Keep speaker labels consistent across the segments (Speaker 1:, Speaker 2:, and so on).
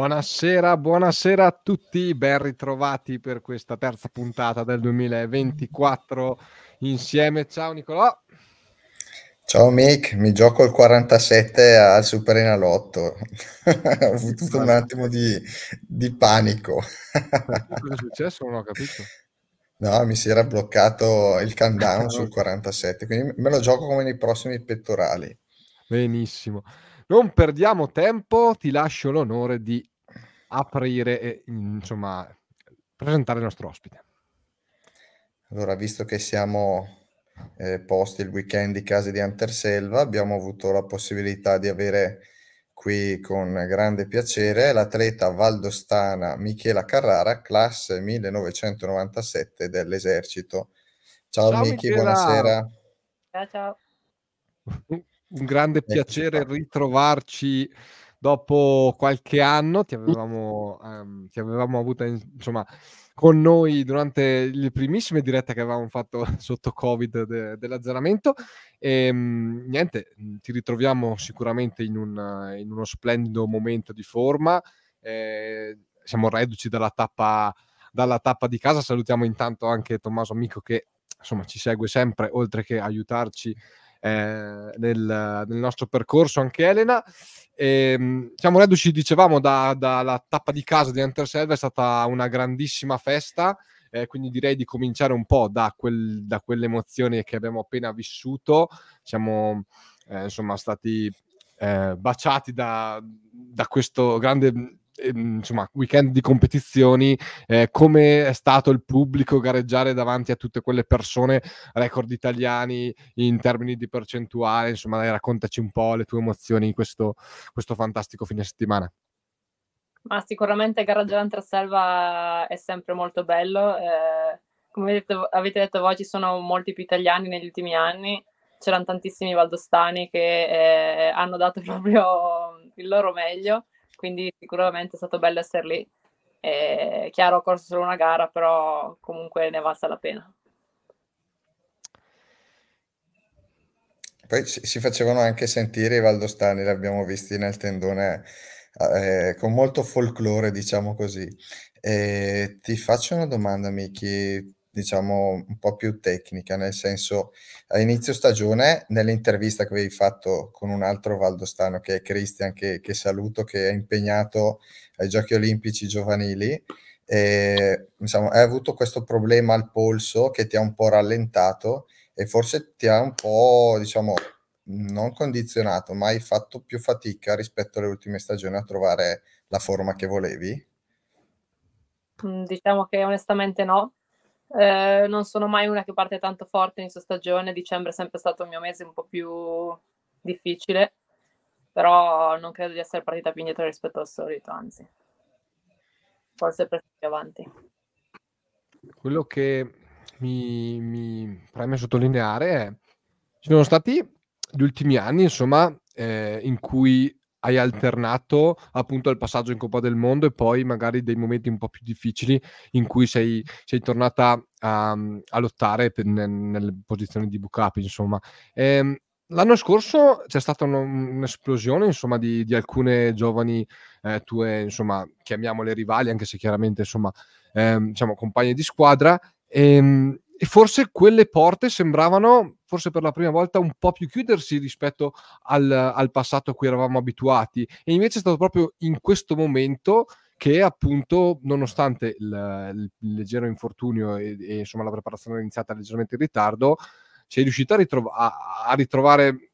Speaker 1: Buonasera, buonasera a tutti, ben ritrovati per questa terza puntata del 2024 insieme. Ciao Nicolò.
Speaker 2: Ciao Mick, mi gioco il 47 al Super Enalotto. ho avuto un attimo di, di panico. Cosa
Speaker 1: è successo? Non ho capito.
Speaker 2: No, mi si era bloccato il countdown ah, sul 47, quindi me lo gioco come nei prossimi pettorali. Benissimo. Non
Speaker 1: perdiamo tempo, ti lascio l'onore di aprire e insomma presentare il nostro ospite.
Speaker 2: Allora, visto che siamo eh, posti il weekend di casi di Anterselva, abbiamo avuto la possibilità di avere qui con grande piacere l'atleta valdostana Michela Carrara, classe 1997 dell'esercito. Ciao, ciao Michi, Michela. buonasera.
Speaker 3: Ciao, ciao.
Speaker 1: Un grande piacere ritrovarci dopo qualche anno ti avevamo, um, ti avevamo avuta insomma, con noi durante le primissime dirette che avevamo fatto sotto Covid de- dell'azzaramento. E, um, niente, mm, ti ritroviamo sicuramente in, un, eh, in uno splendido momento di forma. Eh, siamo reduci dalla tappa, dalla tappa di casa. Salutiamo intanto anche Tommaso Amico che insomma ci segue sempre oltre che aiutarci eh, nel, nel, nostro percorso, anche Elena. E, ehm, siamo reduci, dicevamo, dalla da tappa di casa di Hunter Server, è stata una grandissima festa. Eh, quindi direi di cominciare un po' da, quel, da quelle emozioni che abbiamo appena vissuto. Siamo eh, insomma stati eh, baciati da, da, questo grande Ehm, insomma, weekend di competizioni, eh, come è stato il pubblico gareggiare davanti a tutte quelle persone, record italiani in termini di percentuale, insomma, dai, raccontaci un po' le tue emozioni in questo, questo fantastico fine settimana.
Speaker 3: Ma sicuramente gareggiare in Selva è sempre molto bello, eh, come detto, avete detto voi ci sono molti più italiani negli ultimi anni, c'erano tantissimi valdostani che eh, hanno dato proprio il loro meglio quindi sicuramente è stato bello essere lì. È chiaro, ho corso solo una gara, però comunque ne è valsa la pena.
Speaker 2: Poi si facevano anche sentire i valdostani, li abbiamo visti nel tendone eh, eh, con molto folklore, diciamo così. E ti faccio una domanda, Michi, diciamo, un po' più tecnica, nel senso, a inizio stagione, nell'intervista che avevi fatto con un altro valdostano, che è Cristian, che, che, saluto, che è impegnato ai Giochi Olimpici Giovanili, e, insomma, hai avuto questo problema al polso che ti ha un po' rallentato e forse ti ha un po', diciamo, non condizionato, ma hai fatto più fatica rispetto alle ultime stagioni a trovare la forma che volevi?
Speaker 3: Mm, diciamo che onestamente no, eh, non sono mai una che parte tanto forte in sua stagione, dicembre è sempre stato il mio mese un po' più difficile, però non credo di essere partita più indietro rispetto al solito, anzi, forse per più avanti.
Speaker 1: Quello che mi, mi preme sottolineare è ci sono stati gli ultimi anni, insomma, eh, in cui hai alternato appunto al passaggio in Coppa del Mondo e poi magari dei momenti un po' più difficili in cui sei, sei tornata a, mm, a lottare per, nel, nelle posizioni di book up, insomma. Ehm, l'anno scorso c'è stata un, un'esplosione, insomma, di, di alcune giovani eh, tue, insomma, chiamiamole rivali, anche se chiaramente, insomma, ehm, diciamo, compagne di squadra. Ehm, e forse quelle porte sembravano, forse per la prima volta, un po' più chiudersi rispetto al, al passato a cui eravamo abituati. E invece è stato proprio in questo momento che appunto, nonostante il, il leggero infortunio e, e, insomma la preparazione iniziata leggermente in ritardo, sei riuscita a, ritrov- a, a ritrovare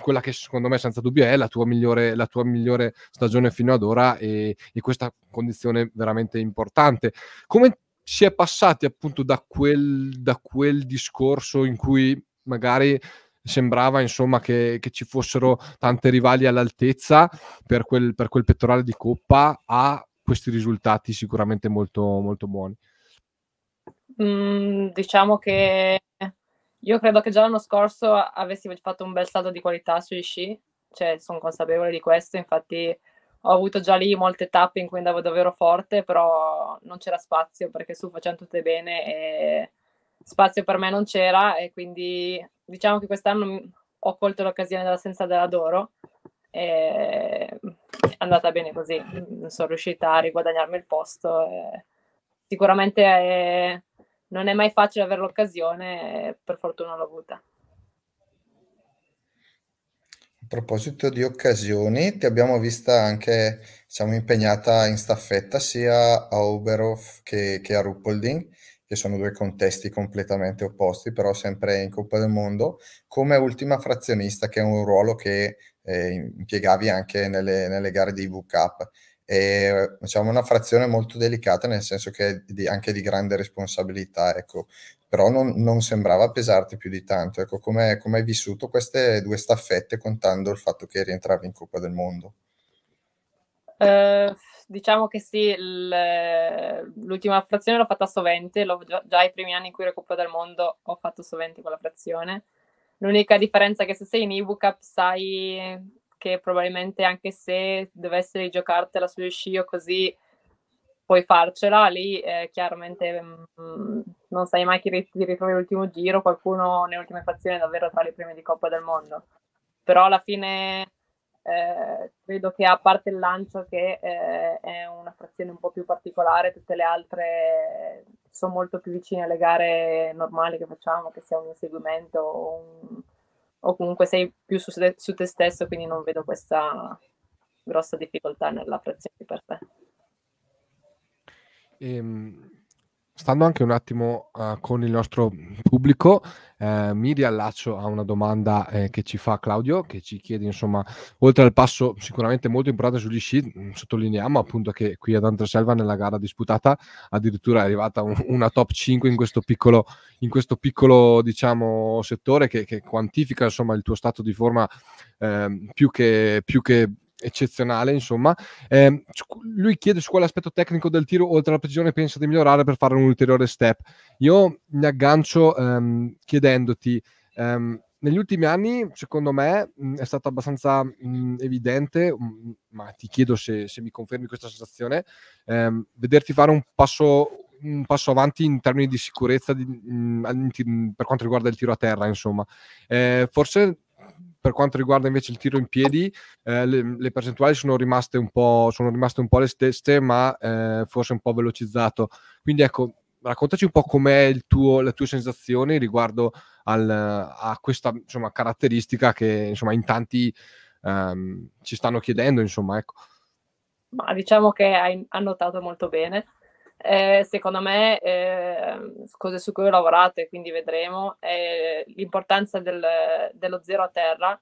Speaker 1: quella che secondo me senza dubbio è la tua migliore, la tua migliore stagione fino ad ora e, e questa condizione veramente importante. Come si è passati appunto da quel, da quel discorso in cui magari sembrava insomma che, che, ci fossero tante rivali all'altezza per quel, per quel, pettorale di coppa a questi risultati sicuramente molto, molto buoni.
Speaker 3: Mm, diciamo che io credo che già l'anno scorso avessimo fatto un bel salto di qualità sugli sci, cioè sono consapevole di questo, infatti ho avuto già lì molte tappe in cui andavo davvero forte, però non c'era spazio perché su facciamo tutte bene e spazio per me non c'era e quindi diciamo che quest'anno ho colto l'occasione dell'assenza della Doro e è andata bene così, mm, sono riuscita a riguadagnarmi il posto. sicuramente è... Eh, non è mai facile avere l'occasione, per fortuna l'ho avuta
Speaker 2: proposito di occasioni, ti abbiamo vista anche, siamo impegnata in staffetta sia a Oberhof che, che a Ruppolding, che sono due contesti completamente opposti, però sempre in Coppa del Mondo, come ultima frazionista, che è un ruolo che eh, impiegavi anche nelle, nelle gare di V-Cup è diciamo, una frazione molto delicata nel senso che è di, anche di grande responsabilità, ecco. però non, non, sembrava pesarti più di tanto. Ecco, come, hai vissuto queste due staffette contando il fatto che rientravi in Coppa del Mondo?
Speaker 3: Uh, diciamo che sì, l'ultima frazione l'ho fatta sovente, l'ho già, già i primi anni in cui ero Coppa del Mondo ho fatto sovente quella frazione. L'unica differenza è che se sei in ebook sai che probabilmente anche se dovessi giocartela sullo scio così puoi farcela, lì eh, chiaramente mh, mm, non sai mai chi ti ritrovi l'ultimo giro, qualcuno nell'ultima fazione è davvero tra le prime di Coppa del Mondo. Però alla fine eh, credo che a parte il lancio che eh, è una frazione un po' più particolare, tutte le altre sono molto più vicine alle gare normali che facciamo, che sia un inseguimento o un o comunque sei più su, su te stesso, quindi non vedo questa grossa difficoltà nella frazione per te.
Speaker 1: Ehm, stando anche un attimo uh, con il nostro pubblico, eh, mi riallaccio a una domanda eh, che ci fa Claudio, che ci chiede, insomma, oltre al passo sicuramente molto importante sugli sci, mm, sottolineiamo appunto che qui ad Antreselva nella gara disputata addirittura è arrivata un, una top 5 in questo piccolo, in questo piccolo diciamo, settore che, che quantifica insomma, il tuo stato di forma eh, più, che, più che eccezionale, insomma. Eh, lui chiede su quale aspetto tecnico del tiro, oltre alla precisione, pensa di migliorare per fare un ulteriore step. Io mi aggancio ehm, chiedendoti. Ehm, negli ultimi anni, secondo me, mh, mm, è stato abbastanza mh, mm, evidente, mh, mm, ma ti chiedo se, se, mi confermi questa sensazione, ehm, vederti fare un passo, un passo, avanti in termini di sicurezza di, per quanto riguarda il tiro a terra, insomma. Eh, forse per quanto riguarda invece il tiro in piedi, eh, le, le, percentuali sono rimaste un po', rimaste un po le stesse, ma eh, forse un po' velocizzato. Quindi ecco, raccontaci un po' com'è tuo, le tue sensazioni riguardo al, a questa insomma, caratteristica che insomma, in tanti ehm, ci stanno chiedendo. Insomma, ecco.
Speaker 3: Ma diciamo che hai, ha notato molto bene. Eh, secondo me, eh, cose su cui ho lavorato e quindi vedremo, è l'importanza del, dello zero a terra,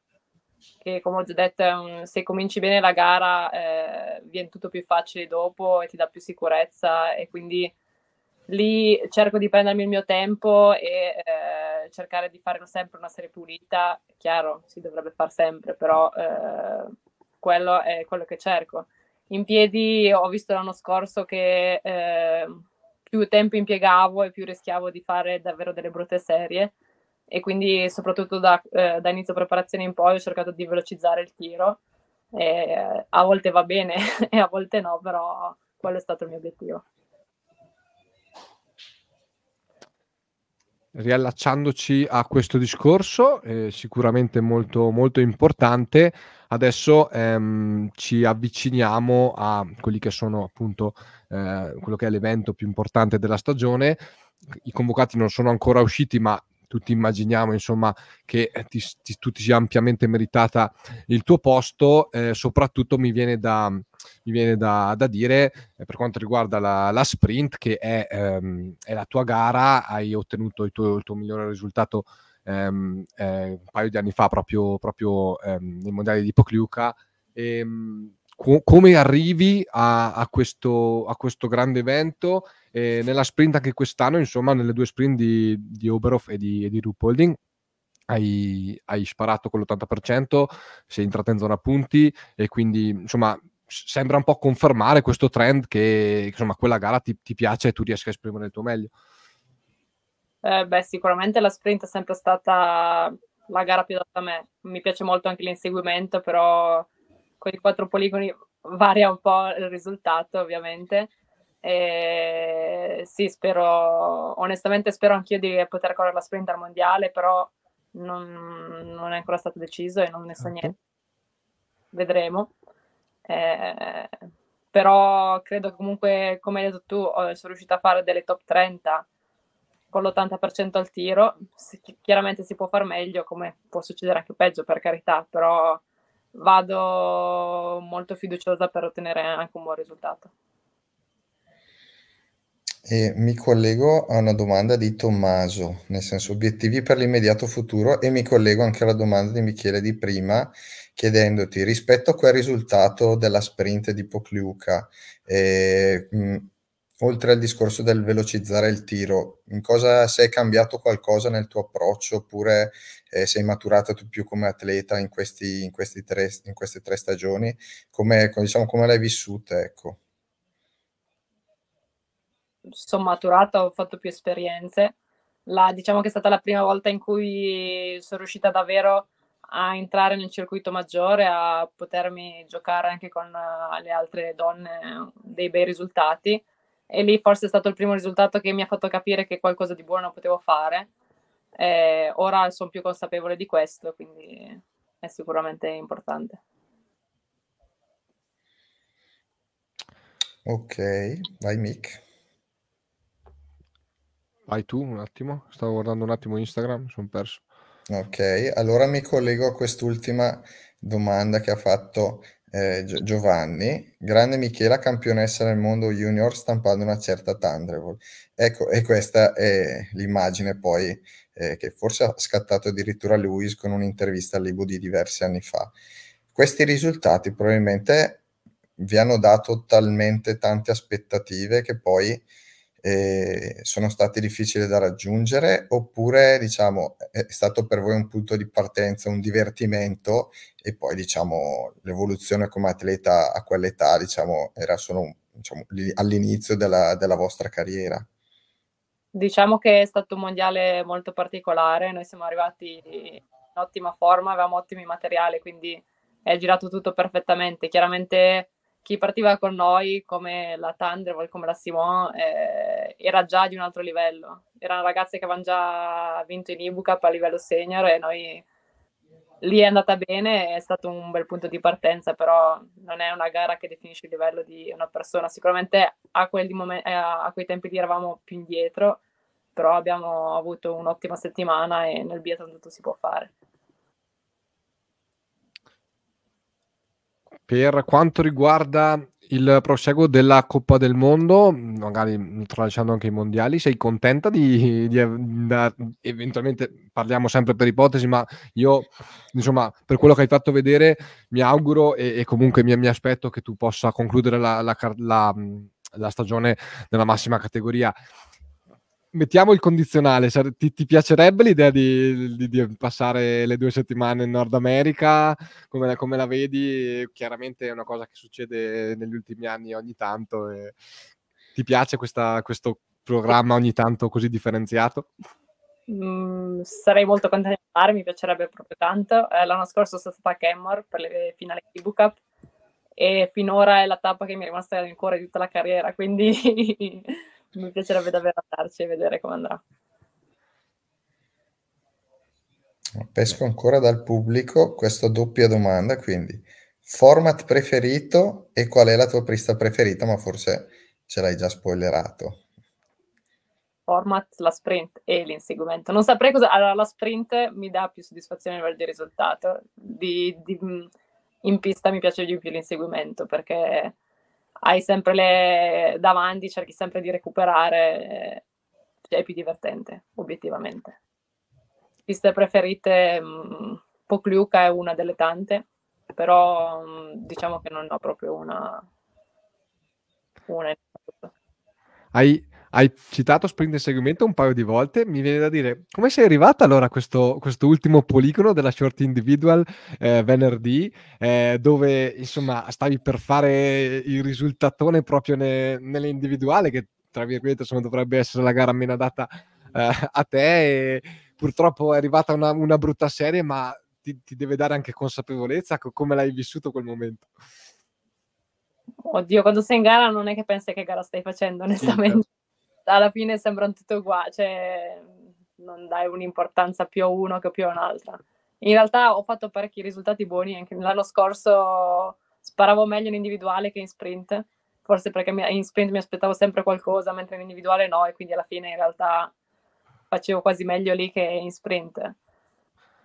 Speaker 3: che come ho già detto, un, se cominci bene la gara eh, viene tutto più facile dopo e ti dà più sicurezza e quindi lì cerco di prendermi il mio tempo e eh, cercare di fare sempre una serie pulita, chiaro, si dovrebbe fare sempre, però eh, quello è quello che cerco in piedi ho visto l'anno scorso che eh, più tempo impiegavo e più rischiavo di fare davvero delle brutte serie e quindi soprattutto da, eh, da inizio preparazione in poi ho cercato di velocizzare il tiro e, a volte va bene e a volte no però quello è stato il mio obiettivo
Speaker 1: riallacciandoci a questo discorso eh, sicuramente molto, molto importante Adesso ehm, ci avviciniamo a quelli che sono appunto eh, quello che è l'evento più importante della stagione. I convocati non sono ancora usciti, ma tutti immaginiamo insomma che ti, ti, tu ti sia ampiamente meritata il tuo posto eh, soprattutto mi viene da, mi viene da, da dire eh, per quanto riguarda la, la sprint che è, ehm, è, la tua gara hai ottenuto il tuo, il tuo migliore risultato ehm, eh, un paio di anni fa, proprio, proprio ehm, nei mondiali di Pogliuca. Ehm, co- come arrivi a, a, questo, a, questo, grande evento? Eh, nella sprint anche quest'anno, insomma, nelle due sprint di, di Oberhof e di, di Rupolding, hai, hai, sparato con l'80%, sei entrato in zona punti e quindi insomma sembra un po' confermare questo trend che insomma quella gara ti, ti piace e tu riesci a esprimere il tuo meglio.
Speaker 3: Eh, beh, sicuramente la sprint è sempre stata la gara più adatta a me. Mi piace molto anche l'inseguimento, però con i quattro poligoni varia un po' il risultato, ovviamente. E sì, spero, onestamente spero anch'io di poter correre la sprint al mondiale, però non, non è ancora stato deciso e non ne so certo. niente. Vedremo. Eh, però credo comunque, come hai detto tu, eh, sono riuscita a fare delle top 30 con l'80% al tiro, si, chiaramente si può far meglio, come può succedere anche peggio per carità, però vado molto fiduciosa per ottenere anche un buon risultato.
Speaker 2: E mi collego a una domanda di Tommaso, nel senso obiettivi per l'immediato futuro e mi collego anche alla domanda di Michele di prima, chiedendoti rispetto a quel risultato della sprint di Pocliuca, eh, oltre al discorso del velocizzare il tiro, in cosa se è cambiato qualcosa nel tuo approccio oppure eh, sei maturata tu più come atleta in, questi, in, questi tre, in queste tre stagioni? Come, diciamo, come l'hai vissuta? Ecco.
Speaker 3: Sono maturata, ho fatto più esperienze. La, diciamo che è stata la prima volta in cui sono riuscita davvero a entrare nel circuito maggiore, a potermi giocare anche con eh, le altre donne dei bei risultati e lì forse è stato il primo risultato che mi ha fatto capire che qualcosa di buono potevo fare. Eh, ora sono più consapevole di questo, quindi è sicuramente importante.
Speaker 2: Ok, vai Mick. Vai tu un attimo, stavo guardando un attimo Instagram, sono perso. Ok, allora mi collego a quest'ultima domanda che ha fatto eh, Giovanni, grande Michela, campionessa del mondo junior, stampando una certa Thunderbolt. Ecco, e questa è l'immagine poi eh, che forse ha scattato addirittura Luis con un'intervista a Libu di diversi anni fa. Questi risultati probabilmente vi hanno dato talmente tante aspettative che poi eh, sono stati difficili da raggiungere oppure diciamo è stato per voi un punto di partenza, un divertimento e poi diciamo l'evoluzione come atleta a quell'età diciamo era solo diciamo, all'inizio della, della vostra carriera?
Speaker 3: Diciamo che è stato un mondiale molto particolare, noi siamo arrivati in ottima forma, avevamo ottimi materiali, quindi è girato tutto perfettamente. Chiaramente chi partiva con noi come la Thunderbolt, come la Simon, eh, era già di un altro livello. Erano ragazze che avevano già vinto in Ibucap a livello senior e noi lì è andata bene, è stato un bel punto di partenza, però non è una gara che definisce il livello di una persona. Sicuramente a, momen- eh, a quei tempi lì eravamo più indietro, però abbiamo avuto un'ottima settimana e nel biathlon tutto si può fare.
Speaker 1: Per quanto riguarda il proseguo della Coppa del Mondo, magari tralasciando anche i mondiali, sei contenta di, di, di, eventualmente parliamo sempre per ipotesi, ma io insomma per quello che hai fatto vedere mi auguro e, e comunque mi, mi, aspetto che tu possa concludere la, la, la, la stagione nella massima categoria mettiamo il condizionale, cioè, ti, ti piacerebbe l'idea di, di, di, passare le due settimane in Nord America? Come la, come la, vedi? Chiaramente è una cosa che succede negli ultimi anni ogni tanto. ti piace questa, questo programma ogni tanto così differenziato?
Speaker 3: Mm, sarei molto contenta di fare, mi piacerebbe proprio tanto. Eh, l'anno scorso sono stata a Kenmore per le finali di Bookup e finora è la tappa che mi è rimasta nel cuore di tutta la carriera, quindi... mi piacerebbe davvero andarci e vedere come andrà.
Speaker 2: Pesco ancora dal pubblico questa doppia domanda, quindi format preferito e qual è la tua pista preferita, ma forse ce l'hai già spoilerato.
Speaker 3: Format, la sprint e l'inseguimento. Non saprei cosa... Allora, la sprint mi dà più soddisfazione a livello di risultato. Di, di... in pista mi piace di più l'inseguimento perché hai sempre le davanti, cerchi sempre di recuperare, cioè è più divertente, obiettivamente. Piste preferite, mh, mm, Pokliuka è una delle tante, però mm, diciamo che non ho proprio una... una...
Speaker 1: Hai, hai citato sprint di seguimento un paio di volte, mi viene da dire come sei arrivata allora a questo, ultimo poligono della short individual eh, venerdì, eh, dove insomma stavi per fare il risultatone proprio ne, nell'individuale, che tra virgolette insomma, dovrebbe essere la gara meno adatta eh, a te, e purtroppo è arrivata una, una brutta serie, ma ti, ti, deve dare anche consapevolezza co- come l'hai vissuto quel momento.
Speaker 3: Oddio, quando sei in gara non è che pensi che gara stai facendo, onestamente alla fine sembrano tutte uguali, cioè non dai un'importanza più a uno che più a un'altra. In realtà ho fatto parecchi risultati buoni, anche l'anno scorso sparavo meglio in individuale che in sprint, forse perché in sprint mi aspettavo sempre qualcosa, mentre in individuale no, e quindi alla fine in realtà facevo quasi meglio lì che in sprint.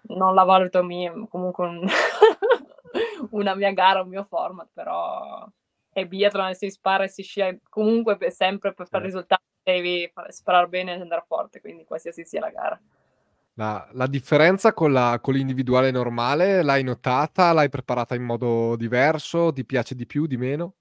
Speaker 3: Non la valuto mia, comunque un una mia gara, un mio format, però è biathlon e si spara e si scia comunque sempre per fare eh. risultati devi sparare bene e andare forte, quindi qualsiasi sia la gara.
Speaker 1: La, la differenza con, la, con, l'individuale normale l'hai notata? L'hai preparata in modo diverso? Ti piace di più, di meno?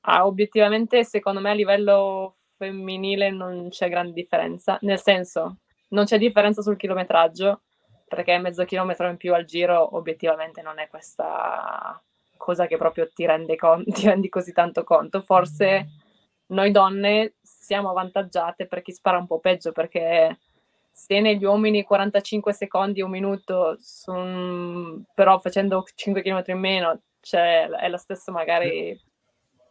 Speaker 3: Ah, obiettivamente, secondo me, a livello femminile non c'è grande differenza. Nel senso, non c'è differenza sul chilometraggio, perché mezzo chilometro in più al giro obiettivamente non è questa cosa che proprio ti, rende con- ti rendi così tanto conto. Forse noi donne siamo avvantaggiate per chi spara un po' peggio perché se negli uomini 45 secondi, un minuto, son, però facendo 5 km in meno cioè, è la stessa magari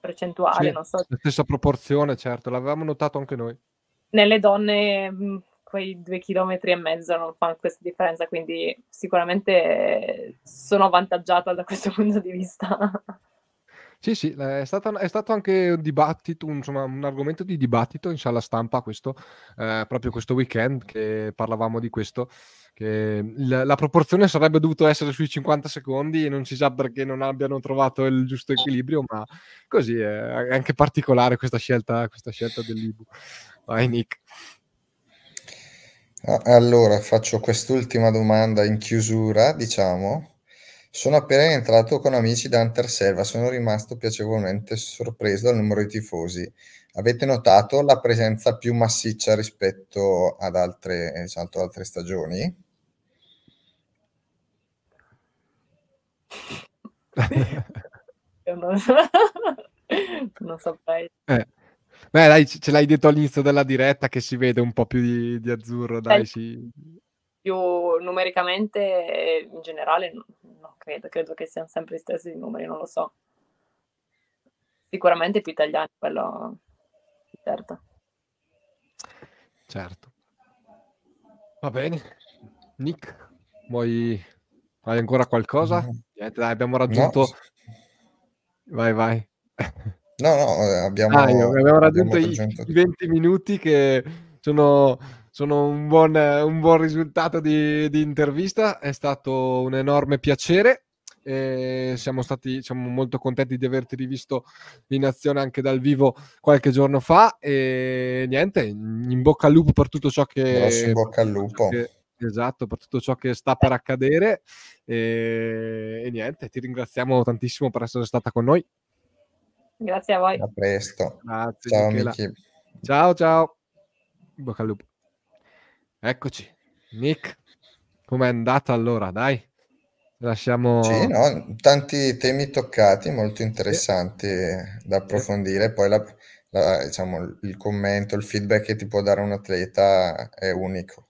Speaker 3: percentuale, sì, non so.
Speaker 1: La stessa proporzione, certo, l'avevamo notato anche noi.
Speaker 3: Nelle donne mm, quei due chilometri e mezzo non fanno questa differenza, quindi sicuramente sono avvantaggiata da questo punto di vista.
Speaker 1: Sì, sì, è, stata, è, stato anche un dibattito, un, insomma, un argomento di dibattito in sala stampa questo, eh, proprio questo weekend che parlavamo di questo, che la, la proporzione sarebbe dovuta essere sui 50 secondi e non si sa perché non abbiano trovato il giusto equilibrio, ma così è, è anche particolare questa scelta, questa scelta dell'Ibu.
Speaker 2: Vai Nick. Allora, faccio quest'ultima domanda in chiusura, diciamo, sono appena entrato con amici da Hunter Selva, sono rimasto piacevolmente sorpreso dal numero di tifosi. Avete notato la presenza più massiccia rispetto ad altre, diciamo, ad altre stagioni?
Speaker 3: non, non saprei.
Speaker 1: Eh. Beh, dai, ce l'hai detto all'inizio della diretta che si vede un po' più di, di azzurro, dai. Eh, sì.
Speaker 3: Più numericamente in generale credo, credo che siano sempre gli stessi numeri, non lo so. Sicuramente più italiani, quello certo.
Speaker 1: Certo. Va bene. Nick, vuoi... hai ancora qualcosa? Niente, eh, dai, abbiamo raggiunto... No.
Speaker 2: Vai, vai. No, no, eh, abbiamo, ah, abbiamo raggiunto abbiamo raggiunto... i 20
Speaker 1: minuti che sono sono un buon, un buon risultato di, di intervista, è stato un enorme piacere. Eh, siamo stati siamo molto contenti di averti rivisto in azione anche dal vivo qualche giorno fa e niente, in bocca al lupo per tutto ciò che... Grosso in bocca al lupo. esatto, per tutto ciò che sta per accadere e, e, niente, ti ringraziamo tantissimo per essere stata con noi.
Speaker 3: Grazie a voi. A
Speaker 2: presto. Grazie,
Speaker 1: ciao, ciao, ciao. In bocca al lupo. Eccoci. Nick, com'è andata allora? Dai, lasciamo... Sì,
Speaker 2: no, tanti temi toccati, molto interessanti sì. da approfondire. Poi la, la, diciamo, il commento, il feedback che ti può dare un atleta è unico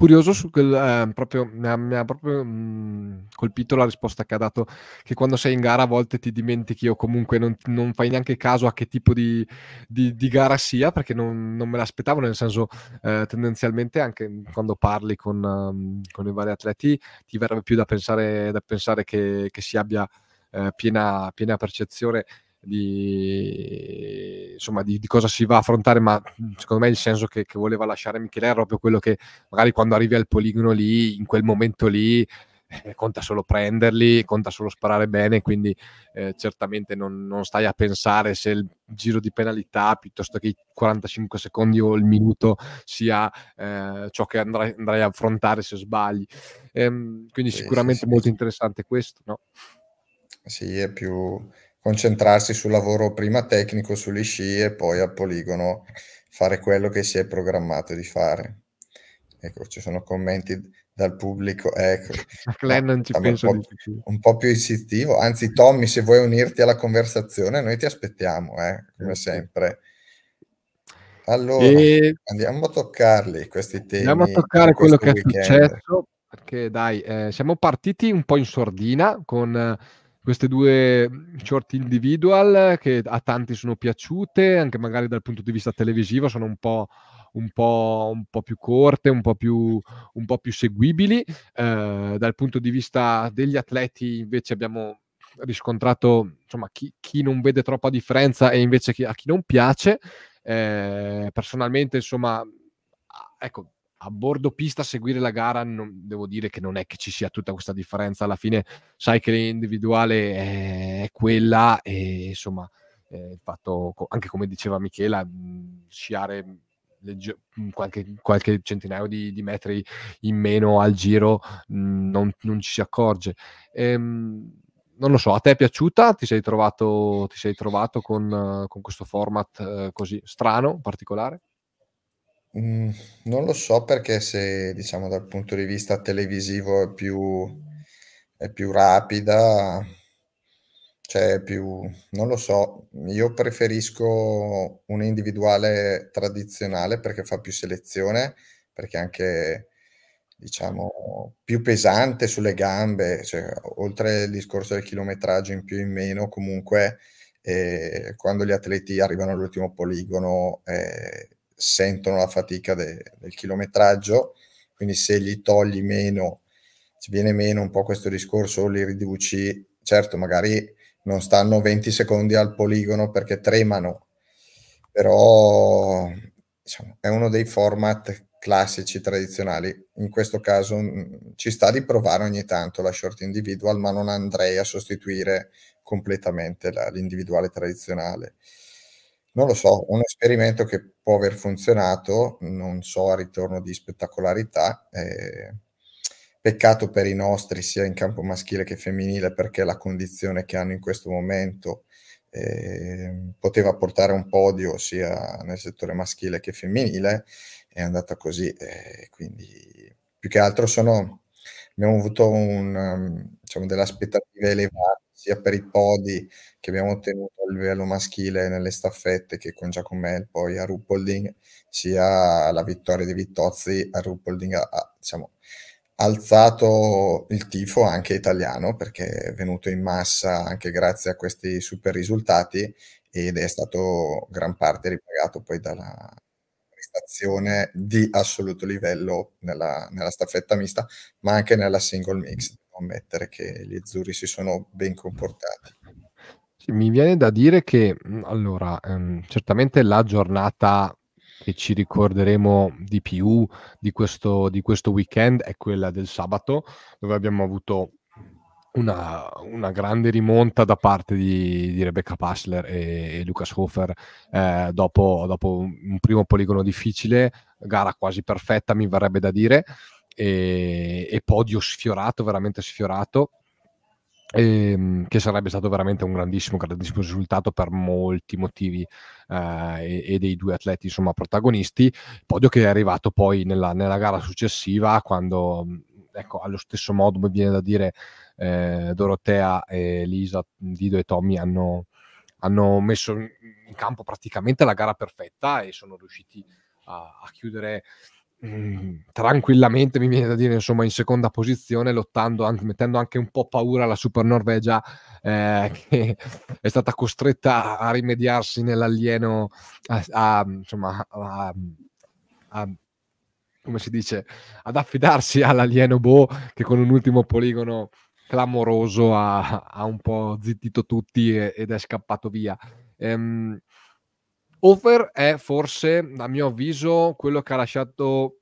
Speaker 1: curioso su quel, eh, proprio, mi ha, mi ha proprio mh, mm, colpito la risposta che ha dato, che quando sei in gara a volte ti dimentichi o comunque non, non fai neanche caso a che tipo di, di, di gara sia, perché non, non, me l'aspettavo, nel senso eh, tendenzialmente anche quando parli con, um, con, i vari atleti ti verrebbe più da pensare, da pensare che, che, si abbia eh, piena, piena percezione di, insomma, di, di, cosa si va a affrontare, ma secondo me il senso che, che voleva lasciare Michele è proprio quello che magari quando arrivi al poligono lì, in quel momento lì, eh, conta solo prenderli, conta solo sparare bene, quindi eh, certamente non, non, stai a pensare se il giro di penalità piuttosto che i 45 secondi o il minuto sia eh, ciò che andrai, andrai, a affrontare se sbagli. Ehm, quindi sicuramente sì, sì, molto sì. interessante questo,
Speaker 2: no? Sì, è più concentrarsi sul lavoro prima tecnico sugli sci e poi al poligono fare quello che si è programmato di fare. Ecco, ci sono commenti dal pubblico, ecco. un, po', un, po', più incisivo. Anzi, Tommy, se vuoi unirti alla conversazione, noi ti aspettiamo, eh, come sempre. Allora, e... andiamo a toccarli questi temi. Andiamo a toccare quello che weekend. è successo,
Speaker 1: perché dai, eh, siamo partiti un po' in sordina con... Eh, queste due short individual che a tanti sono piaciute, anche magari dal punto di vista televisivo sono un po', un po', un po più corte, un po' più, un po più seguibili. Eh, dal punto di vista degli atleti invece abbiamo riscontrato insomma, chi, chi non vede troppa differenza e invece chi, a chi non piace. Eh, personalmente, insomma, ecco, a bordo pista seguire la gara non, devo dire che non è che ci sia tutta questa differenza alla fine sai che l'individuale è, è quella e insomma il fatto anche come diceva Michela mhmm, sciare legge, mhmm, qualche, qualche, centinaio di, di, metri in meno al giro mhmm, non, non, ci si accorge ehm, non lo so, a te è piaciuta? Ti sei trovato, ti sei trovato con, con questo format eh, così strano, particolare?
Speaker 2: Mm, non lo so perché se diciamo dal punto di vista televisivo è più è più rapida, cioè più non lo so, io preferisco un individuale tradizionale perché fa più selezione, perché è anche diciamo più pesante sulle gambe, cioè oltre al discorso del chilometraggio in più e in meno comunque, ehm, quando gli atleti arrivano all'ultimo poligono, ehm sentono la fatica de, del chilometraggio, quindi se gli togli meno, ci viene meno un po' questo discorso, li riduci, certo magari non stanno 20 secondi al poligono perché tremano, però diciamo, è uno dei format classici tradizionali. In questo caso mm, ci sta di provare ogni tanto la short individual, ma non andrei a sostituire completamente la, l'individuale tradizionale. Non lo so, un esperimento che può aver funzionato, non so a ritorno di spettacolarità. Eh, peccato per i nostri sia in campo maschile che femminile perché la condizione che hanno in questo momento eh, poteva portare un podio sia nel settore maschile che femminile, è andata così. Eh, quindi più che altro sono, abbiamo avuto un, ehm, diciamo, delle aspettative elevate sia per i podi che abbiamo ottenuto a livello maschile nelle staffette che con Giacomel poi a Ruppolding, sia la vittoria di Vittozzi a Ruppolding ha, diciamo, alzato il tifo anche italiano perché è venuto in massa anche grazie a questi super risultati ed è stato gran parte ripagato poi dalla, prestazione di assoluto livello nella, nella, staffetta mista, ma anche nella single mix ammettere che gli azzurri si sono ben comportati.
Speaker 1: Sì, mi viene da dire che, mm, allora, ehm, certamente la giornata che ci ricorderemo di più di questo, di questo weekend è quella del sabato, dove abbiamo avuto una, una, grande rimonta da parte di, di Rebecca Passler e, e Lucas Hofer eh, dopo, dopo, un primo poligono difficile, gara quasi perfetta mi verrebbe da dire, e, e podio sfiorato, veramente sfiorato. E, ehm, che sarebbe stato veramente un grandissimo, grandissimo risultato per molti motivi eh, e, e, dei due atleti insomma protagonisti podio che è arrivato poi nella, nella gara successiva quando ecco allo stesso modo mi viene da dire eh, Dorotea e Lisa Dido e Tommy hanno, hanno messo in campo praticamente la gara perfetta e sono riusciti a, a chiudere Ehm, tranquillamente mi viene da dire insomma in seconda posizione lottando anche, mettendo anche un po' paura alla Super Norvegia eh, che è stata costretta a rimediarsi nell'alieno a, a, insomma a, a come si dice, ad affidarsi all'alieno Bo che con un ultimo poligono clamoroso ha, ha un po' zittito tutti ed è scappato via. Ehm, Over è forse, a mio avviso, quello che ha lasciato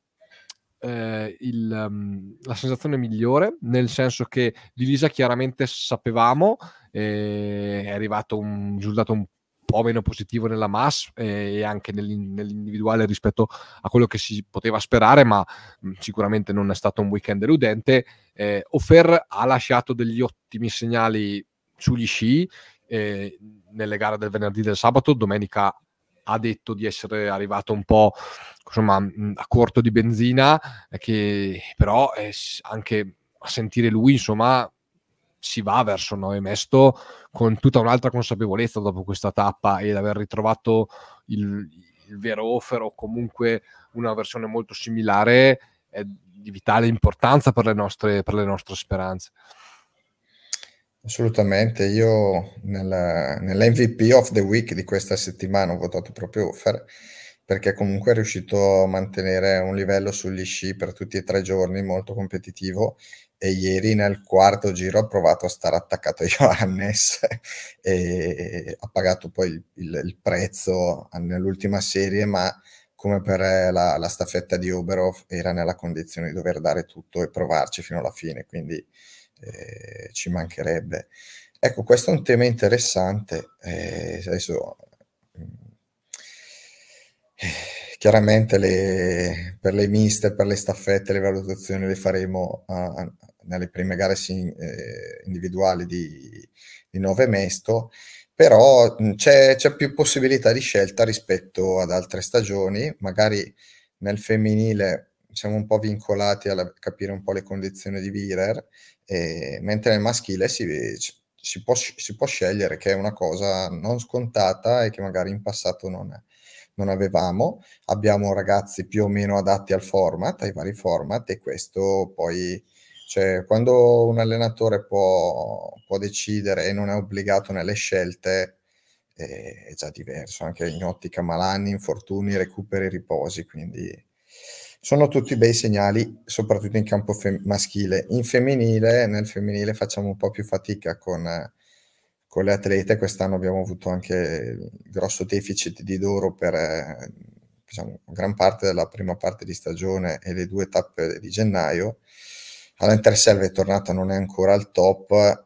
Speaker 1: eh, il, um, la sensazione migliore, nel senso che di Lisa chiaramente sapevamo, eh, è arrivato un risultato un po' meno positivo nella mass eh, e anche nell'in- nell'individuale rispetto a quello che si poteva sperare, ma mh, mm, sicuramente non è stato un weekend deludente. Eh, Offer ha lasciato degli ottimi segnali sugli sci eh, nelle gare del venerdì e del sabato, domenica ha detto di essere arrivato un po' insomma, a corto di benzina, che però eh, anche a sentire lui, insomma, si va verso Noe Mesto con tutta un'altra consapevolezza dopo questa tappa ed aver ritrovato il, il vero offer o comunque una versione molto similare è di vitale importanza per le
Speaker 2: nostre, per le nostre speranze. Assolutamente, io nella, nell'MVP of the week di questa settimana ho votato proprio Offer perché comunque è riuscito a mantenere un livello sugli sci per tutti e tre i giorni molto competitivo e ieri nel quarto giro ha provato a stare attaccato a Johannes e ha pagato poi il, il, il prezzo nell'ultima serie ma come per la, la staffetta di Oberov era nella condizione di dover dare tutto e provarci fino alla fine quindi eh, ci mancherebbe. Ecco, questo è un tema interessante. Eh, adesso, mm, eh, chiaramente le, per le miste, per le staffette, le valutazioni le faremo a, a, nelle prime gare sin, eh, individuali di, di Nove Mesto, però mm, c'è, c'è più possibilità di scelta rispetto ad altre stagioni, magari nel femminile siamo un po' vincolati a capire un po' le condizioni di Virer, e, mentre nel maschile si, si, può, si, può, scegliere che è una cosa non scontata e che magari in passato non, non, avevamo. Abbiamo ragazzi più o meno adatti al format, ai vari format e questo poi... Cioè, quando un allenatore può, può decidere e non è obbligato nelle scelte, eh, è già diverso, anche in ottica malanni, infortuni, recuperi, riposi, quindi sono tutti bei segnali, soprattutto in campo fem- maschile. In femminile, nel femminile facciamo un po' più fatica con, con le atlete. Quest'anno abbiamo avuto anche grosso deficit di d'oro per diciamo, gran parte della prima parte di stagione e le due tappe di gennaio. All'Interselve è tornata, non è ancora al top,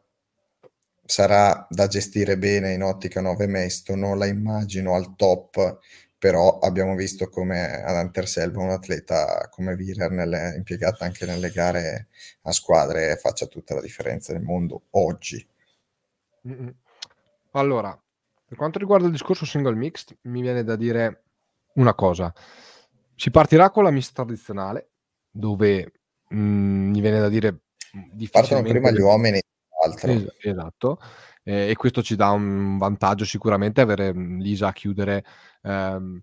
Speaker 2: sarà da gestire bene in ottica 9 mesto, non la immagino al top però abbiamo visto come ad Anterselva un atleta come Virer impiegata anche nelle gare a squadre faccia tutta la differenza nel mondo oggi.
Speaker 1: Allora, per quanto riguarda il discorso single mixed, mi viene da dire una cosa. Si partirà con la mix tradizionale, dove mh, mm, mi viene da dire... Partono prima gli uomini, e altro. Es- esatto eh, e questo ci dà un vantaggio sicuramente avere mhmm, Lisa a chiudere. Ehm,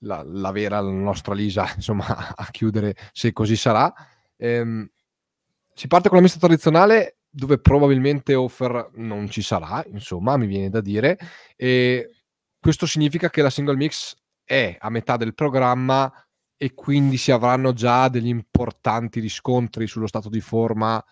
Speaker 1: la, la, vera, la nostra Lisa, insomma, a chiudere se così sarà. Ehm, si parte con la mista tradizionale dove probabilmente Offer non ci sarà, insomma, mi viene da dire, e questo significa che la single mix è a metà del programma e quindi si avranno già degli importanti riscontri sullo stato di forma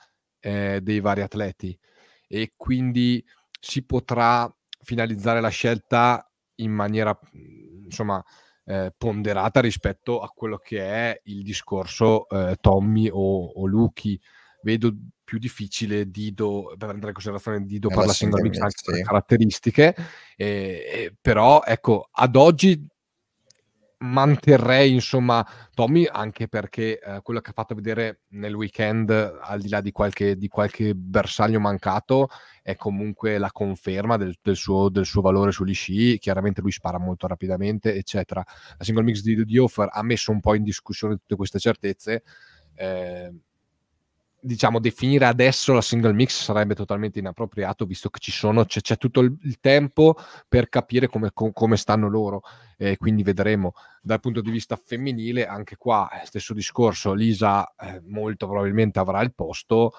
Speaker 1: eh, dei vari atleti e quindi si potrà finalizzare la scelta in maniera mhmm, insomma eh, ponderata rispetto a quello che è il discorso eh, Tommy o, o Luchi. Vedo più difficile Dido, per prendere in considerazione Dido eh, per la singola mix anche per caratteristiche, eh, però ecco, ad oggi manterrei insomma Tommy anche perché eh, quello che ha fatto vedere nel weekend al di là di qualche, di qualche bersaglio mancato è comunque la conferma del, del, suo, del, suo, valore sugli sci chiaramente lui spara molto rapidamente eccetera la single mix di, di Offer ha messo un po' in discussione tutte queste certezze eh, diciamo, definire adesso la single mix sarebbe totalmente inappropriato, visto che ci sono, c'è, c'è tutto il, il, tempo per capire come, com, come stanno loro. Eh, quindi vedremo dal punto di vista femminile, anche qua, eh, stesso discorso, Lisa eh, molto probabilmente avrà il posto.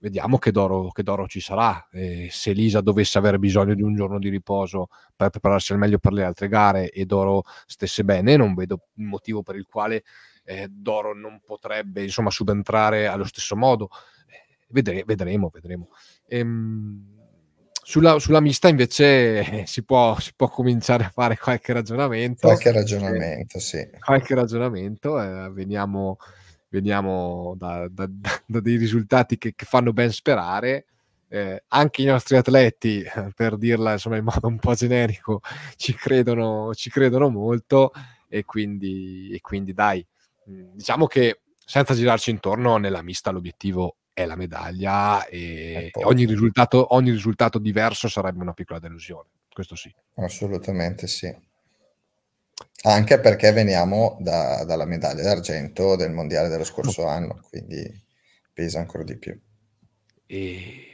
Speaker 1: Vediamo che Doro, che Doro ci sarà. Eh, se Lisa dovesse avere bisogno di un giorno di riposo per prepararsi al meglio per le altre gare e Doro stesse bene, non vedo motivo per il quale eh, Doro non potrebbe insomma subentrare allo stesso modo. Eh, Vedere, vedremo, vedremo. Ehm, sulla, sulla, mista invece eh, si, può, si può, cominciare a fare qualche ragionamento. Qualche ragionamento, sì. Qualche ragionamento, eh, veniamo, veniamo da, da, da, dei risultati che, che fanno ben sperare. Eh, anche i nostri atleti, per dirla insomma, in modo un po' generico, ci credono, ci credono molto e quindi, e quindi dai, Ehm, diciamo che senza girarci intorno, nella mista l'obiettivo è la medaglia e, e ogni, risultato, ogni risultato diverso sarebbe una
Speaker 2: piccola delusione. Questo sì. Assolutamente sì. Anche perché veniamo da, dalla medaglia d'argento del mondiale dello scorso anno, quindi pesa ancora di più.
Speaker 1: E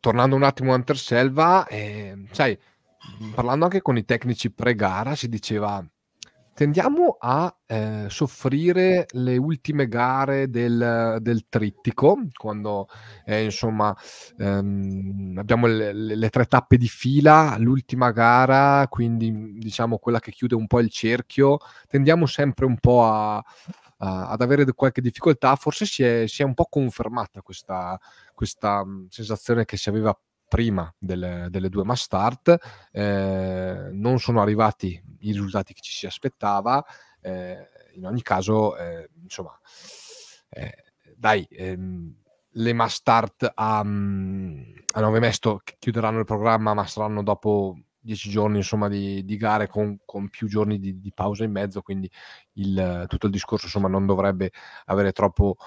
Speaker 1: tornando un attimo a Anterselva, eh, sai, parlando anche con i tecnici pre-gara si diceva tendiamo a eh, soffrire le ultime gare del, del trittico, quando eh, insomma ehm, abbiamo le, le, tre tappe di fila, l'ultima gara, quindi diciamo quella che chiude un po' il cerchio, tendiamo sempre un po' a, a, ad avere qualche difficoltà, forse si è, si è un po' confermata questa, questa sensazione che si aveva prima delle, delle due must eh, non sono arrivati i risultati che ci si aspettava, eh, in ogni caso, eh, insomma, eh, dai, ehm, le must a, mm, a 9 mesto chiuderanno il programma, ma saranno dopo dieci giorni insomma, di, di, gare con, con più giorni di, di, pausa in mezzo, quindi il, tutto il discorso insomma, non dovrebbe avere troppo,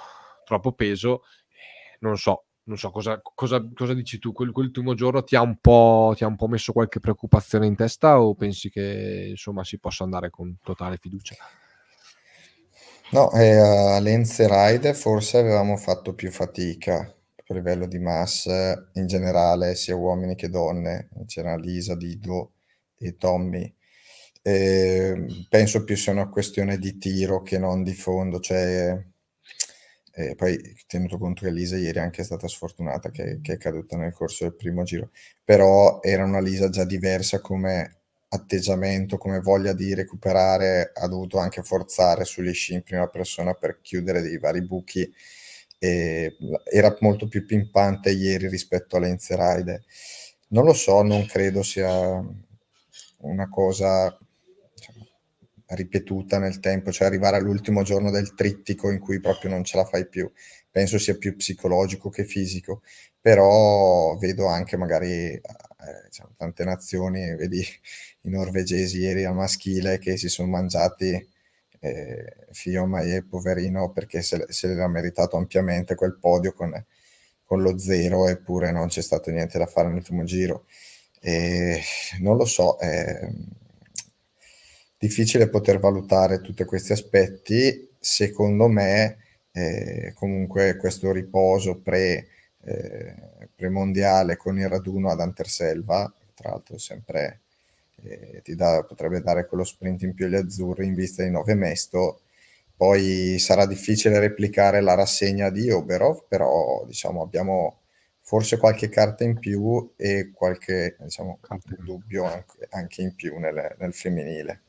Speaker 1: troppo peso. Eh, non so, non so cosa, cosa, cosa dici tu, quel, quell'ultimo giorno ti ha, un po', ti ha un po' messo qualche preoccupazione in testa o pensi che insomma si possa andare con totale fiducia?
Speaker 2: No, eh, a Lenze Ride forse avevamo fatto più fatica a livello di massa in generale, sia uomini che donne. C'era Lisa, Dido e Tommy. Eh, penso più sia una questione di tiro che non di fondo, cioè e eh, poi tenuto conto che Lisa ieri anche è stata sfortunata che, che, è caduta nel corso del primo giro, però era una Lisa già diversa come atteggiamento, come voglia di recuperare, ha dovuto anche forzare sugli sci in prima persona per chiudere dei vari buchi, e era molto più pimpante ieri rispetto alle Non lo so, non credo sia una cosa ripetuta nel tempo, cioè arrivare all'ultimo giorno del trittico in cui proprio non ce la fai più. Penso sia più psicologico che fisico, però vedo anche magari eh, eh diciamo, tante nazioni, vedi i norvegesi ieri al maschile che si sono mangiati eh, Fio Maie, poverino, perché se, se l'era meritato ampiamente quel podio con, con lo zero, eppure non c'è stato niente da fare nell'ultimo giro. E non lo so. Eh, difficile poter valutare tutti questi aspetti. Secondo me, eh, comunque, questo riposo pre, eh, premondiale con il raduno ad Anterselva, tra l'altro, sempre eh, ti da, potrebbe dare quello sprint in più agli azzurri in vista di nove mesto. Poi sarà difficile replicare la rassegna di Oberov, però diciamo abbiamo forse qualche carta in più e qualche diciamo, dubbio anche, anche in più nel, nel femminile.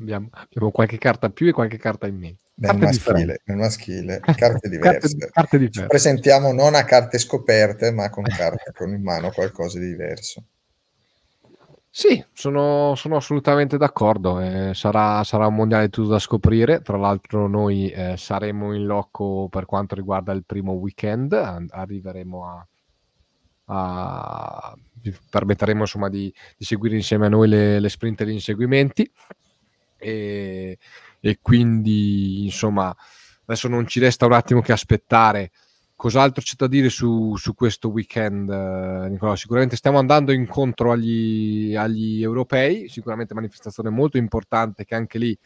Speaker 1: Abbiamo, abbiamo, qualche carta più e qualche carta in meno. Nel maschile, nel maschile, carte diverse. Carte, carte diverse. Ci
Speaker 2: presentiamo non a carte scoperte, ma con carte con in mano qualcosa di diverso.
Speaker 1: Sì, sono, sono assolutamente d'accordo. Eh, sarà, sarà, un mondiale tutto da scoprire. Tra l'altro, noi eh, saremo in loco per quanto riguarda il primo weekend. arriveremo a, a permetteremo insomma di, di, seguire insieme a noi le, le sprint e gli inseguimenti e, e quindi insomma adesso non ci resta un attimo che aspettare cos'altro c'è da dire su, su questo weekend, eh, Nicola? Sicuramente stiamo andando incontro agli, agli, europei, sicuramente manifestazione molto importante che anche lì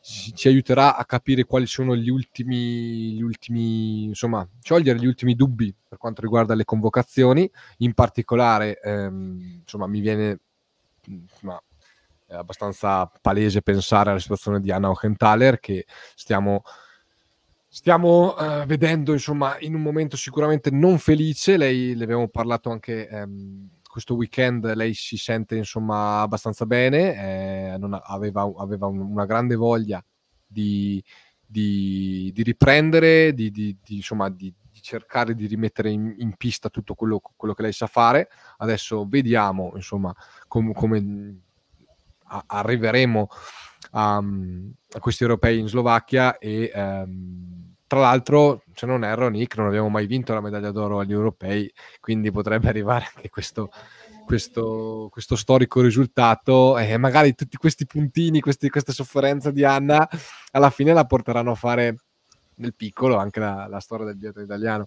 Speaker 1: ci, ci aiuterà a capire quali sono gli ultimi, gli ultimi, insomma, sciogliere gli ultimi dubbi per quanto riguarda le convocazioni, in particolare, ehm, insomma, mi viene insomma, è abbastanza palese pensare alla situazione di Anna Ochenthaler che stiamo stiamo uh, vedendo insomma in un momento sicuramente non felice lei le abbiamo parlato anche um, questo weekend lei si sente insomma abbastanza bene eh, aveva, aveva un, una grande voglia di, di, di riprendere di, di, insomma di, cercare di rimettere in, in pista tutto quello, quello, che lei sa fare adesso vediamo insomma com, come a, arriveremo a, mm, a, questi europei in Slovacchia e ehm, tra l'altro, se non erro, Nick, non abbiamo mai vinto la medaglia d'oro agli europei, quindi potrebbe arrivare anche questo, questo, questo storico risultato e magari tutti questi puntini, questi, questa sofferenza di Anna, alla fine la porteranno a fare nel piccolo anche la, la storia del biathlon italiano.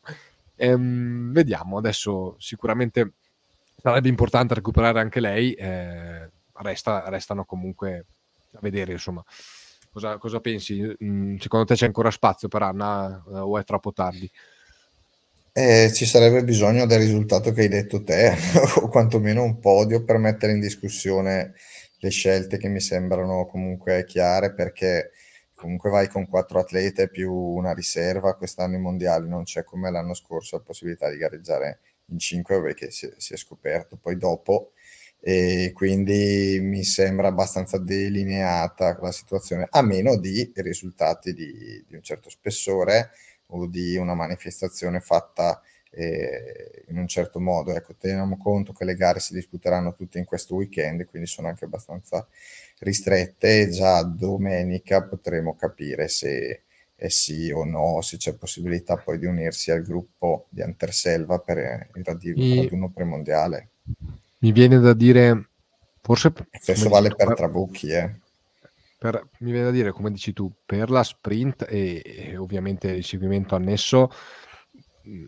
Speaker 1: Ehm, vediamo, adesso sicuramente sarebbe importante recuperare anche lei. Eh, resta, restano comunque a vedere, insomma.
Speaker 2: Cosa, cosa pensi? Mm, secondo te c'è ancora spazio per Anna eh, o è troppo tardi? Eh, ci sarebbe bisogno del risultato che hai detto te, o quantomeno un podio per mettere in discussione le scelte che mi sembrano comunque chiare, perché comunque vai con quattro atlete più una riserva, quest'anno i mondiali non c'è come l'anno scorso la possibilità di gareggiare in cinque, perché si, si è scoperto poi dopo e quindi mi sembra abbastanza delineata la situazione, a meno di risultati di, di un certo spessore o di una manifestazione fatta eh, in un certo modo. Ecco, teniamo conto che le gare si disputeranno tutte in questo weekend, quindi sono anche abbastanza ristrette già domenica potremo capire se è eh, sì o no, se c'è possibilità poi di unirsi al gruppo di Anterselva per il raduno premondiale
Speaker 1: mi viene da dire, forse... Stesso
Speaker 2: vale per, per Trabucchi, eh. Per, mi viene da dire,
Speaker 1: come dici tu, per la sprint e, e ovviamente il seguimento annesso,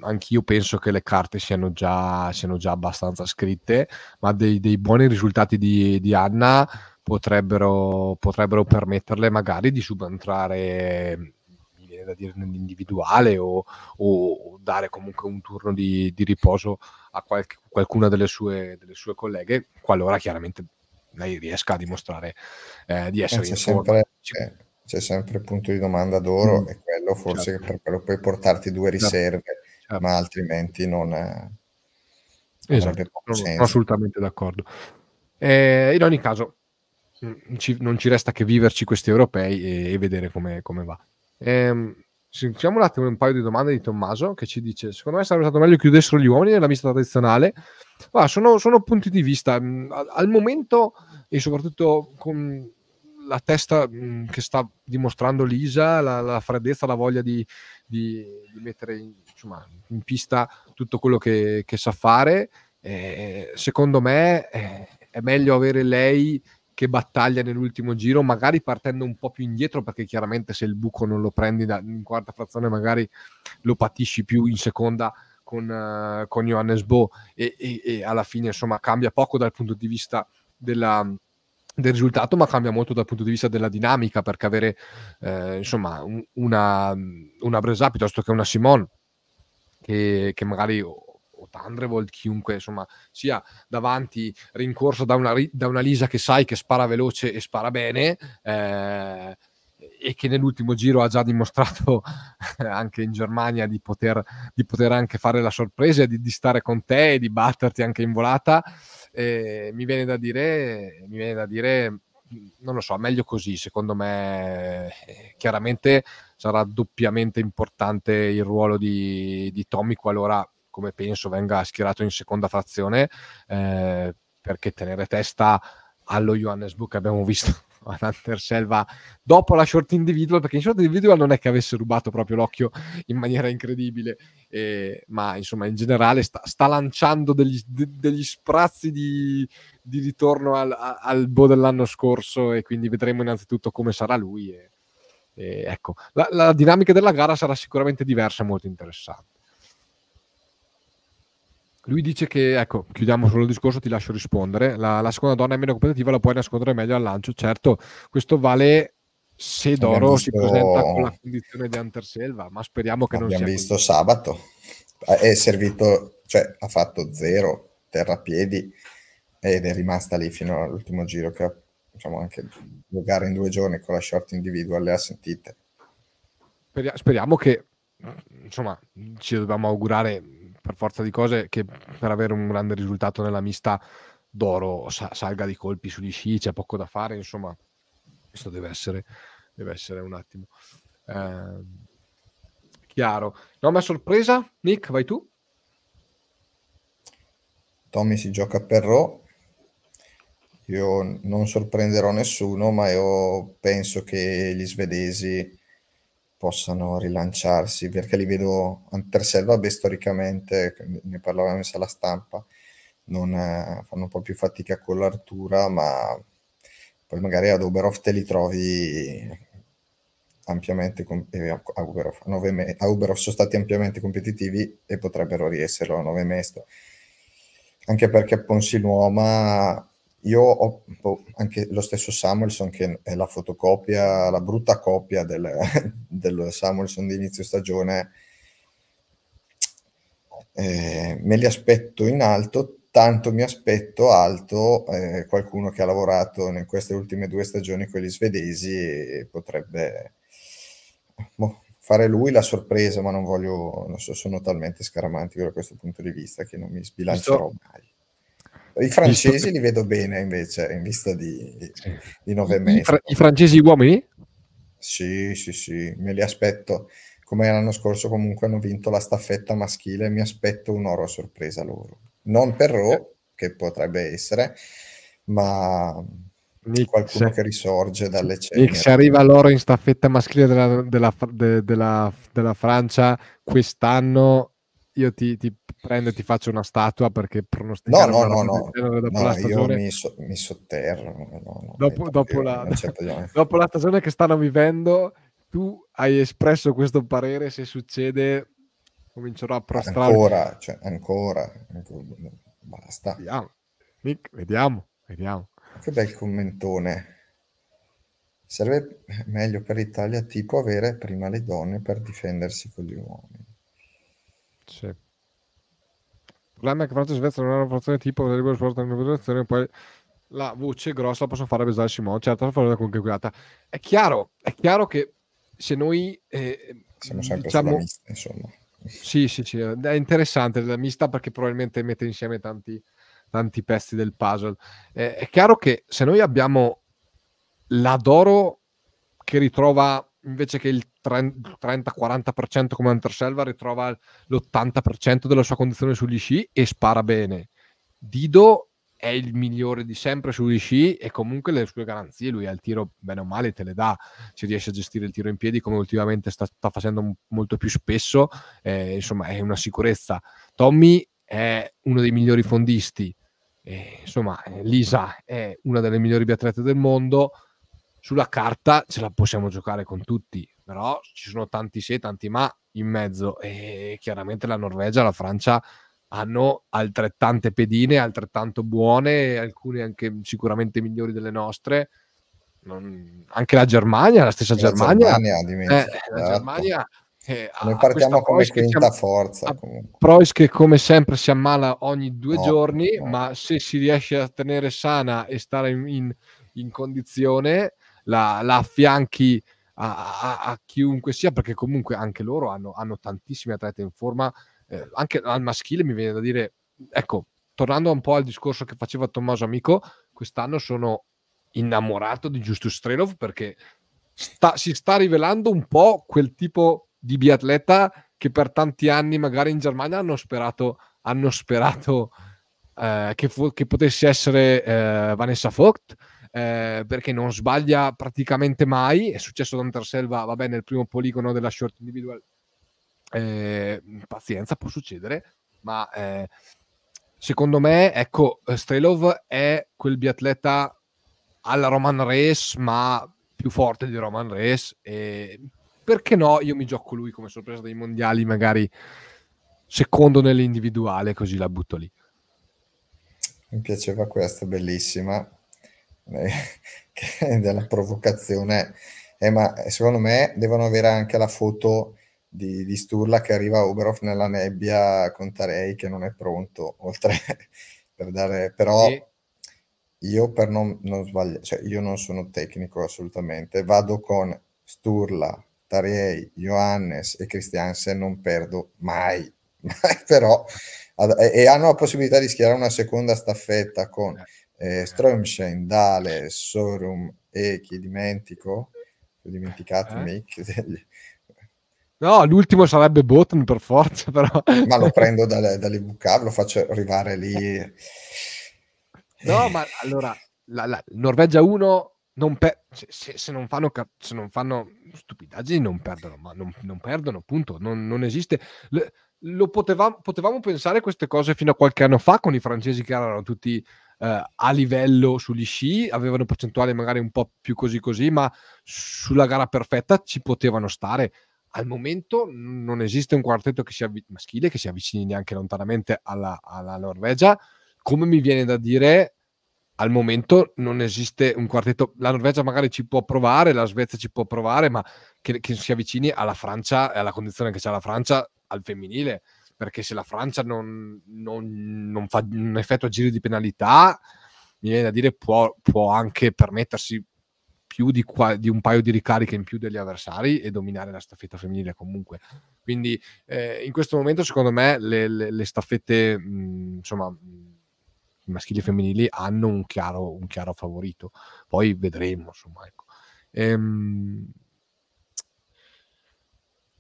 Speaker 1: anch'io penso che le carte siano già, siano già abbastanza scritte, ma dei, dei buoni risultati di, di Anna potrebbero, potrebbero, permetterle magari di subentrare da dire nell'individuale o, o dare comunque un turno di, di riposo a qualche, qualcuna delle sue, delle sue, colleghe, qualora chiaramente lei riesca a dimostrare
Speaker 2: eh, di essere eh, c'è sempre, c'è, eh, c'è sempre il punto di domanda d'oro mm. e quello forse certo. per quello puoi portarti due certo. riserve, certo. ma altrimenti non... È... Eh, esatto, sono
Speaker 1: assolutamente d'accordo. Eh, in ogni caso, mm, ci, non ci resta che viverci questi europei e, e vedere come, come va. Eh, sentiamo un attimo un paio di domande di Tommaso che ci dice: Secondo me sarebbe stato meglio chiudessero gli uomini nella vista tradizionale. Ah, sono, sono, punti di vista. Mm, al, momento, e soprattutto con la testa mm, che sta dimostrando Lisa, la, la freddezza, la voglia di, di, di mettere in, insomma, in, pista tutto quello che, che sa fare, eh, secondo me eh, è meglio avere lei che battaglia nell'ultimo giro, magari partendo un po' più indietro, perché chiaramente se il buco non lo prendi da, in quarta frazione, magari lo patisci più in seconda con, uh, con Johannes Bo e, e, e, alla fine insomma cambia poco dal punto di vista della, del risultato, ma cambia molto dal punto di vista della dinamica, perché avere eh, insomma un, una, una Bresà piuttosto che una Simone che, che magari o Thunderbolt, chiunque insomma sia davanti rincorso da una, da una Lisa che sai che spara veloce e spara bene eh, e che nell'ultimo giro ha già dimostrato anche in Germania di poter, di poter, anche fare la sorpresa, di, di stare con te e di batterti anche in volata, eh, mi, viene da dire, mi viene da dire, non lo so, meglio così, secondo me chiaramente sarà doppiamente importante il ruolo di, di Tommy qualora come penso venga schierato in seconda frazione, eh, perché tenere testa allo Johannesburg Book abbiamo visto ad Hunter Selva dopo la short individual, perché in short individual non è che avesse rubato proprio l'occhio in maniera incredibile, eh, ma insomma in generale sta, sta lanciando degli, de, degli, sprazzi di, di ritorno al, al, Bo dell'anno scorso e quindi vedremo innanzitutto come sarà lui. E, e ecco, la, la dinamica della gara sarà sicuramente diversa e molto interessante. Lui dice che, ecco, chiudiamo solo il discorso, ti lascio rispondere. La, la seconda donna è meno competitiva, la puoi nascondere meglio al lancio. Certo, questo vale se Doro visto... si presenta con la condizione di Hunter Selva, ma
Speaker 2: speriamo che abbiamo non sia Abbiamo visto così. sabato, è servito, cioè ha fatto zero terrapiedi ed è rimasta lì fino all'ultimo giro che ha, diciamo anche due gare in due giorni con la short individual le ha sentite.
Speaker 1: Speriamo che, insomma, ci dobbiamo augurare per forza di cose che per avere un grande risultato nella mista d'oro sa- salga di colpi sugli sci, c'è poco da fare, insomma, questo deve essere, deve essere un attimo eh, chiaro. No, ma sorpresa, Nick, vai tu.
Speaker 2: Tommy si gioca per Ro. Io non sorprenderò nessuno, ma io penso che gli svedesi possano rilanciarsi, perché li vedo, Anterselva beh, storicamente, ne parlavamo in sala stampa, non, eh, fanno un po' più fatica con l'Artura, ma poi magari ad Oberhof te li trovi ampiamente com- eh, a, Uberhof, a, me- a Uberhof sono stati ampiamente competitivi e potrebbero riesserlo a 9 mesi anche perché Ponsiluoma io ho boh, anche lo stesso Samuelson che è la fotocopia, la brutta copia del, del Samuelson di inizio stagione, eh, me li aspetto in alto, tanto mi aspetto alto eh, qualcuno che ha lavorato in queste ultime due stagioni con gli svedesi potrebbe boh, fare lui la sorpresa, ma non voglio, non so, sono talmente scaramantico da questo punto di vista che non mi sbilancerò mai i francesi li vedo bene invece in vista di, di nove mesi. I, fra- I,
Speaker 1: francesi uomini?
Speaker 2: Sì, sì, sì, me li aspetto. Come l'anno scorso comunque hanno vinto la staffetta maschile, mi aspetto un oro a sorpresa loro. Non per Raw, eh. che potrebbe essere, ma Nix. qualcuno che risorge dalle ceneri. Se arriva l'oro in
Speaker 1: staffetta maschile della, della, de, della, della Francia quest'anno io ti, ti, prendo e ti faccio una statua perché pronosticare no, no, no, no, dopo no, la stagione... mi,
Speaker 2: so, mi, sotterro. No, dopo,
Speaker 1: dopo, la, dopo, la, stagione che stanno vivendo, tu hai espresso questo parere, se succede comincerò a
Speaker 2: prostrare. Ancora, cioè, ancora, ancora, basta. Vediamo, vediamo, vediamo. Che bel commentone. Serve meglio per l'Italia tipo avere prima le donne per difendersi con gli uomini. Sì. Il
Speaker 1: problema è che Francia e Svezia non hanno una formazione tipo delle regole sport federazione, poi la voce grossa la possono fare pesare Simone, certo la formazione comunque guidata. È chiaro, è chiaro che se noi... Eh, Siamo sempre diciamo, mista, insomma. Sì, sì, sì, è interessante la mista perché probabilmente mette insieme tanti, tanti pezzi del puzzle. Eh, è chiaro che se noi abbiamo l'Adoro che ritrova invece che il 30-40% come Hunter Selva ritrova l'80% della sua condizione sugli sci e spara bene. Dido è il migliore di sempre sugli sci e comunque le sue garanzie, lui ha il tiro bene o male, te le dà, ci riesce a gestire il tiro in piedi come ultimamente sta, sta facendo molto più spesso, eh, insomma è una sicurezza. Tommy è uno dei migliori fondisti, eh, insomma Lisa è una delle migliori biatlete del mondo, sulla carta ce la possiamo giocare con tutti, però ci sono tanti se, tanti ma in mezzo e chiaramente la Norvegia e la Francia hanno altrettante pedine, altrettanto buone, alcune anche sicuramente migliori delle nostre. Non... anche la Germania, la stessa la Germania, Germania, eh, certo. la Germania eh, noi partiamo come quinta forza. Prois che come sempre si ammala ogni due no, giorni, no. ma se si riesce a tenere sana e stare in, in, in condizione, la, la affianchi a, a, a chiunque sia, perché comunque anche loro hanno, hanno tantissimi atleti in forma, eh, anche al maschile mi viene da dire, ecco, tornando un po' al discorso che faceva Tommaso Amico, quest'anno sono innamorato di Justus Strelov perché sta, si sta rivelando un po' quel tipo di biatleta che per tanti anni magari in Germania hanno sperato, hanno sperato eh, che, fu- che, potesse essere eh, Vanessa Vogt eh, perché non sbaglia praticamente mai, è successo ad Anterselva, vabbè, nel primo poligono della short individual, eh, pazienza, può succedere, ma eh, secondo me, ecco, Strelov è quel biatleta alla Roman Race, ma più forte di Roman Race e perché no, io mi gioco lui come sorpresa dei mondiali, magari
Speaker 2: secondo nell'individuale, così la butto lì. Mi piaceva questa, bellissima. Eh, della provocazione. Eh, ma secondo me devono avere anche la foto di, di Sturla che arriva a Oberhof nella nebbia con Tarei che non è pronto, oltre per dare... Però sì. io per non, non sbagliare, cioè io non sono tecnico assolutamente, vado con Sturla, Tarei, Johannes e Christiansen, non perdo mai, mai però... E, e hanno la possibilità di schierare una seconda staffetta con eh eh, Strömsheim, Dale, Sorum e chi dimentico? Ho dimenticato eh? Mick. Degli...
Speaker 1: No, l'ultimo sarebbe Botton per forza, però. Ma lo
Speaker 2: prendo dalle, dalle bucate, lo faccio arrivare lì. No,
Speaker 1: ma allora, la, la Norvegia 1 non per, se, se, non fanno, se, non fanno, stupidaggini non perdono, ma non, non perdono, punto, non, non esiste. L- lo potevamo, potevamo, pensare queste cose fino a qualche anno fa con i francesi che erano tutti eh, a livello sugli sci, avevano percentuali magari un po' più così così, ma sulla gara perfetta ci potevano stare. Al momento non esiste un quartetto che sia maschile che si avvicini neanche lontanamente alla, alla Norvegia. Come mi viene da dire, al momento non esiste un quartetto. La Norvegia magari ci può provare, la Svezia ci può provare, ma che, che si avvicini alla Francia e alla condizione che c'è la Francia al femminile perché se la Francia non, non, non fa un effetto a giro di penalità, mi viene da dire può, può anche permettersi più di, qua, di, un paio di ricariche in più degli avversari e dominare la staffetta femminile comunque. Quindi eh, in questo momento secondo me le, le, le staffette mh, mm, insomma mm, maschili e femminili hanno un chiaro, un chiaro favorito. Poi vedremo, insomma, ecco. Ehm,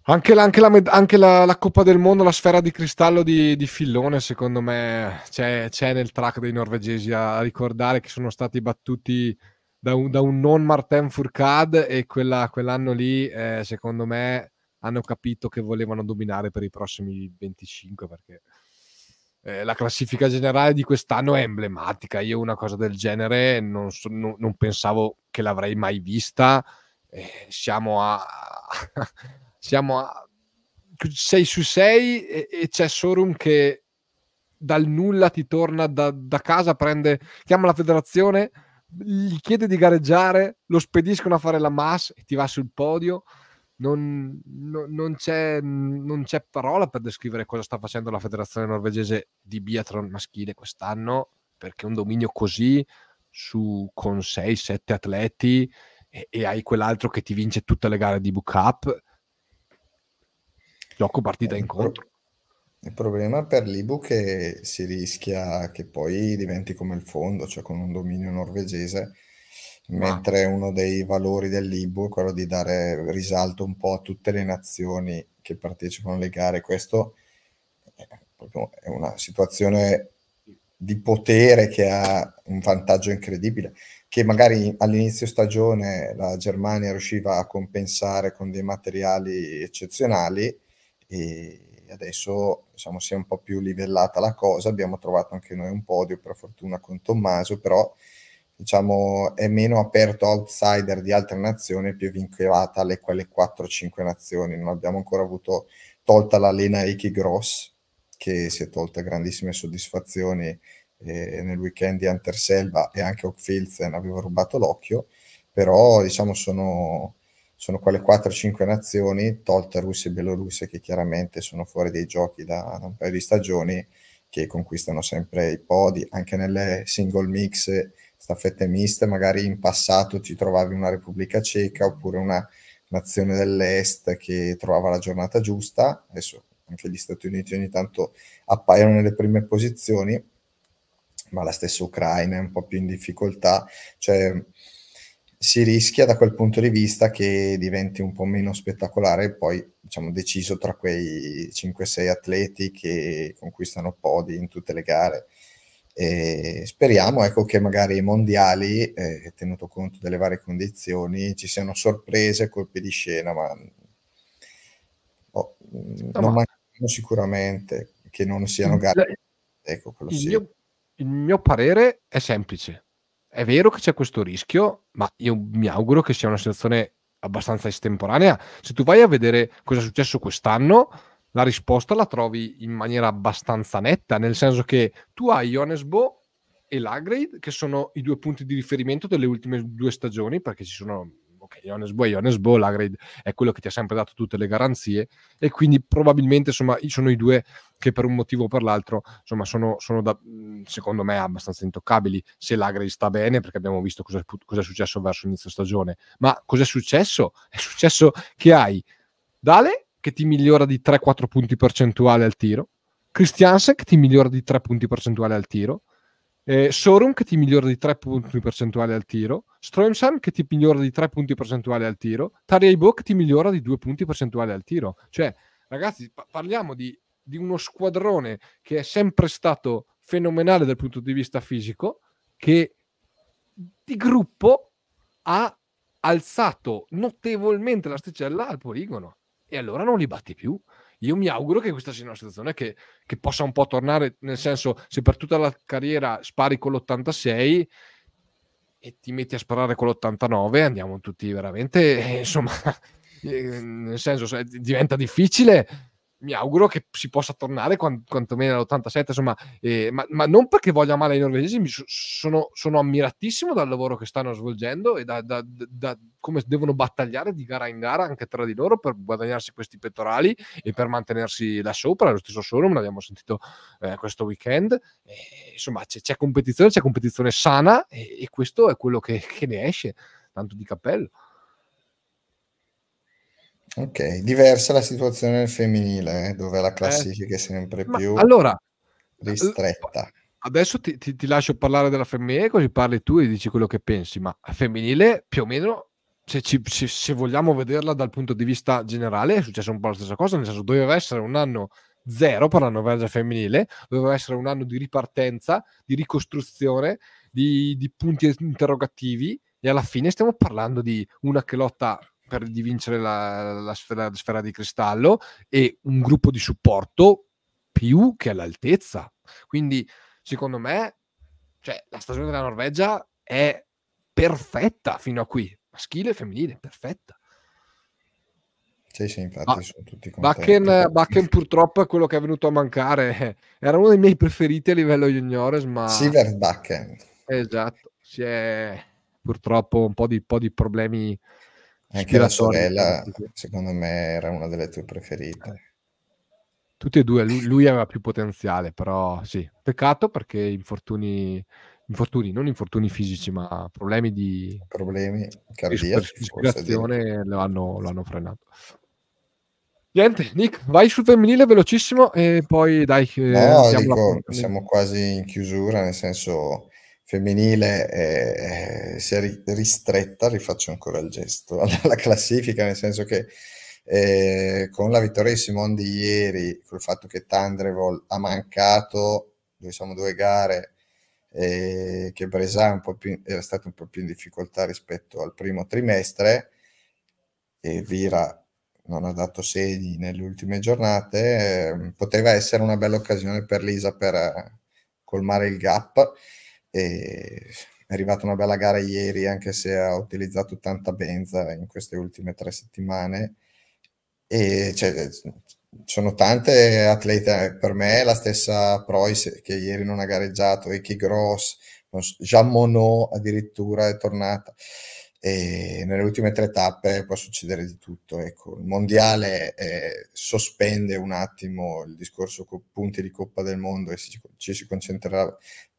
Speaker 1: anche, la, anche, la, anche la, la, Coppa del Mondo, la sfera di cristallo di, di Fillone, secondo me c'è, c'è, nel track dei norvegesi a, ricordare che sono stati battuti da un, da un non Martin Furcad e quella, quell'anno lì, eh, secondo me, hanno capito che volevano dominare per i prossimi 25 perché eh, la classifica generale di quest'anno è emblematica. Io una cosa del genere non, so, non, non pensavo che l'avrei mai vista. Eh, siamo a, siamo a 6 su 6 e, e c'è Sorum che dal nulla ti torna da, da, casa, prende, chiama la federazione, gli chiede di gareggiare, lo spediscono a fare la mass e ti va sul podio. Non, no, non, c'è, non, c'è, parola per descrivere cosa sta facendo la federazione norvegese di biathlon maschile quest'anno, perché un dominio così su, con 6-7 atleti e, e, hai quell'altro che ti vince tutte le gare di book up gioco partita eh, incontro.
Speaker 2: Il problema per l'Ibu è che si rischia che poi diventi come il fondo, cioè con un dominio norvegese, mentre uno dei valori dell'Ibu è quello di dare risalto un po' a tutte le nazioni che partecipano alle gare. Questo è una situazione di potere che ha un vantaggio incredibile, che magari all'inizio stagione la Germania riusciva a compensare con dei materiali eccezionali e adesso diciamo, si è un po' più livellata la cosa, abbiamo trovato anche noi un podio per fortuna con Tommaso, però diciamo, è meno aperto outsider di altre nazioni, più vincolata alle quelle 4-5 nazioni, non abbiamo ancora avuto tolta la Lena Eki Gross, che si è tolta grandissime soddisfazioni eh, nel weekend di Anterselva e anche Oakfilzen aveva rubato l'occhio, però diciamo sono sono quelle 4-5 nazioni, tolte Russia e Bielorussia, che chiaramente sono fuori dai giochi da, da, un paio di stagioni, che conquistano sempre i podi, anche nelle single mix, staffette miste, magari in passato ti trovavi una Repubblica Ceca oppure una nazione dell'Est che trovava la giornata giusta, adesso anche gli Stati Uniti ogni tanto appaiono nelle prime posizioni, ma la stessa Ucraina è un po' più in difficoltà, cioè si rischia da quel punto di vista che diventi un po' meno spettacolare poi diciamo deciso tra quei 5-6 atleti che conquistano podi in tutte le gare. E speriamo ecco, che magari i mondiali, eh, tenuto conto delle varie condizioni, ci siano sorprese, colpi di scena, ma oh, non mancano sicuramente che non siano gare. Ecco, il, mio,
Speaker 1: il mio parere è semplice, è vero che c'è questo rischio, ma io mi auguro che sia una situazione abbastanza estemporanea. Se tu vai a vedere cosa è successo quest'anno, la risposta la trovi in maniera abbastanza netta, nel senso che tu hai Ionesbo e l'Agrade, che sono i due punti di riferimento delle ultime due stagioni, perché ci sono ok, Johannes Bo, Johannes Bo, Lagrid è quello che ti ha sempre dato tutte le garanzie e quindi probabilmente insomma sono i due che per un motivo o per l'altro insomma sono, sono da, mhmm, secondo me abbastanza intoccabili se Lagrid sta bene perché abbiamo visto cosa, cosa è successo verso inizio stagione ma cos'è successo? È successo che hai Dale che ti migliora di 3-4 punti percentuali al tiro Christiansen che ti migliora di 3 punti percentuali al tiro eh, Sorum che ti migliora di 3 punti percentuali al tiro, Stromsam che ti migliora di 3 punti percentuali al tiro, Tariaibo che ti migliora di 2 punti percentuali al tiro. Cioè, ragazzi, pa- parliamo di, di, uno squadrone che è sempre stato fenomenale dal punto di vista fisico, che di gruppo ha alzato notevolmente l'asticella al poligono e allora non li batti più. Io mi auguro che questa sia una situazione che, che possa un po' tornare, nel senso, se per tutta la carriera spari con l'86 e ti metti a sparare con l'89, andiamo tutti veramente, eh, insomma, eh, nel senso, diventa difficile mi auguro che si possa tornare quant- quantomeno all'87, insomma, eh, ma, ma, non perché voglia male ai norvegesi, so- sono, sono, ammiratissimo dal lavoro che stanno svolgendo e da, da, da, come devono battagliare di gara in gara anche tra di loro per guadagnarsi questi pettorali e per mantenersi là sopra, lo stesso Sorum l'abbiamo sentito eh, questo weekend, e, insomma c'è, c'è, competizione, c'è competizione sana
Speaker 2: e, e questo è quello che, che ne esce, tanto di cappello. Ok, diversa la situazione nel femminile, eh, dove la eh, classifica è sempre più allora, ristretta.
Speaker 1: Adesso ti, ti, ti, lascio parlare della femminile, così parli tu e dici quello che pensi, ma femminile più o meno, se, ci, se, se vogliamo vederla dal punto di vista generale, è successa un po' la stessa cosa, nel senso doveva essere un anno zero per la Norvegia femminile, doveva essere un anno di ripartenza, di ricostruzione, di, di punti interrogativi e alla fine stiamo parlando di una che lotta per di vincere la, la, sfera, la sfera di cristallo e un gruppo di supporto più che all'altezza. Quindi, secondo me, cioè, la stagione della Norvegia è perfetta fino a qui, maschile e femminile, perfetta.
Speaker 2: Sì, sì, infatti ah, sono tutti
Speaker 1: Bakken, Bakken, purtroppo è quello che è venuto a mancare. Era uno dei miei preferiti a livello juniores, ma... Sievert
Speaker 2: Bakken. Esatto, si è
Speaker 1: purtroppo un po' di, po di problemi eh, Anche la sorella,
Speaker 2: eh, secondo me, era una delle tue preferite. Eh.
Speaker 1: Tutti e due, lui, lui aveva più potenziale, però sì, peccato perché infortuni, infortuni non infortuni fisici, ma problemi di... Problemi cardiaci, respirazione lo hanno,
Speaker 2: lo hanno frenato. Niente, Nick, vai sul
Speaker 1: femminile velocissimo e poi dai. No, dico, siamo
Speaker 2: quasi in chiusura, nel senso femminile eh, eh, si è ristretta, rifaccio ancora il gesto, alla classifica, nel senso che eh, con la vittoria di Simone di ieri, col fatto che Tandrevol ha mancato diciamo, due gare, eh, che Bresan era stato un po' più in difficoltà rispetto al primo trimestre, e Vira non ha dato segni nelle ultime giornate, ehm, poteva essere una bella occasione per Lisa per eh, colmare il gap e è arrivata una bella gara ieri, anche se ha utilizzato tanta benza in queste ultime tre settimane. E cioè, sono tante atlete, eh, per me la stessa Preuss che ieri non ha gareggiato, Eki Gross, Jean Monod addirittura è tornata. E nelle ultime tre tappe può succedere di tutto. Ecco, il mondiale eh, sospende un attimo il discorso punti di Coppa del Mondo e si, ci si concentrerà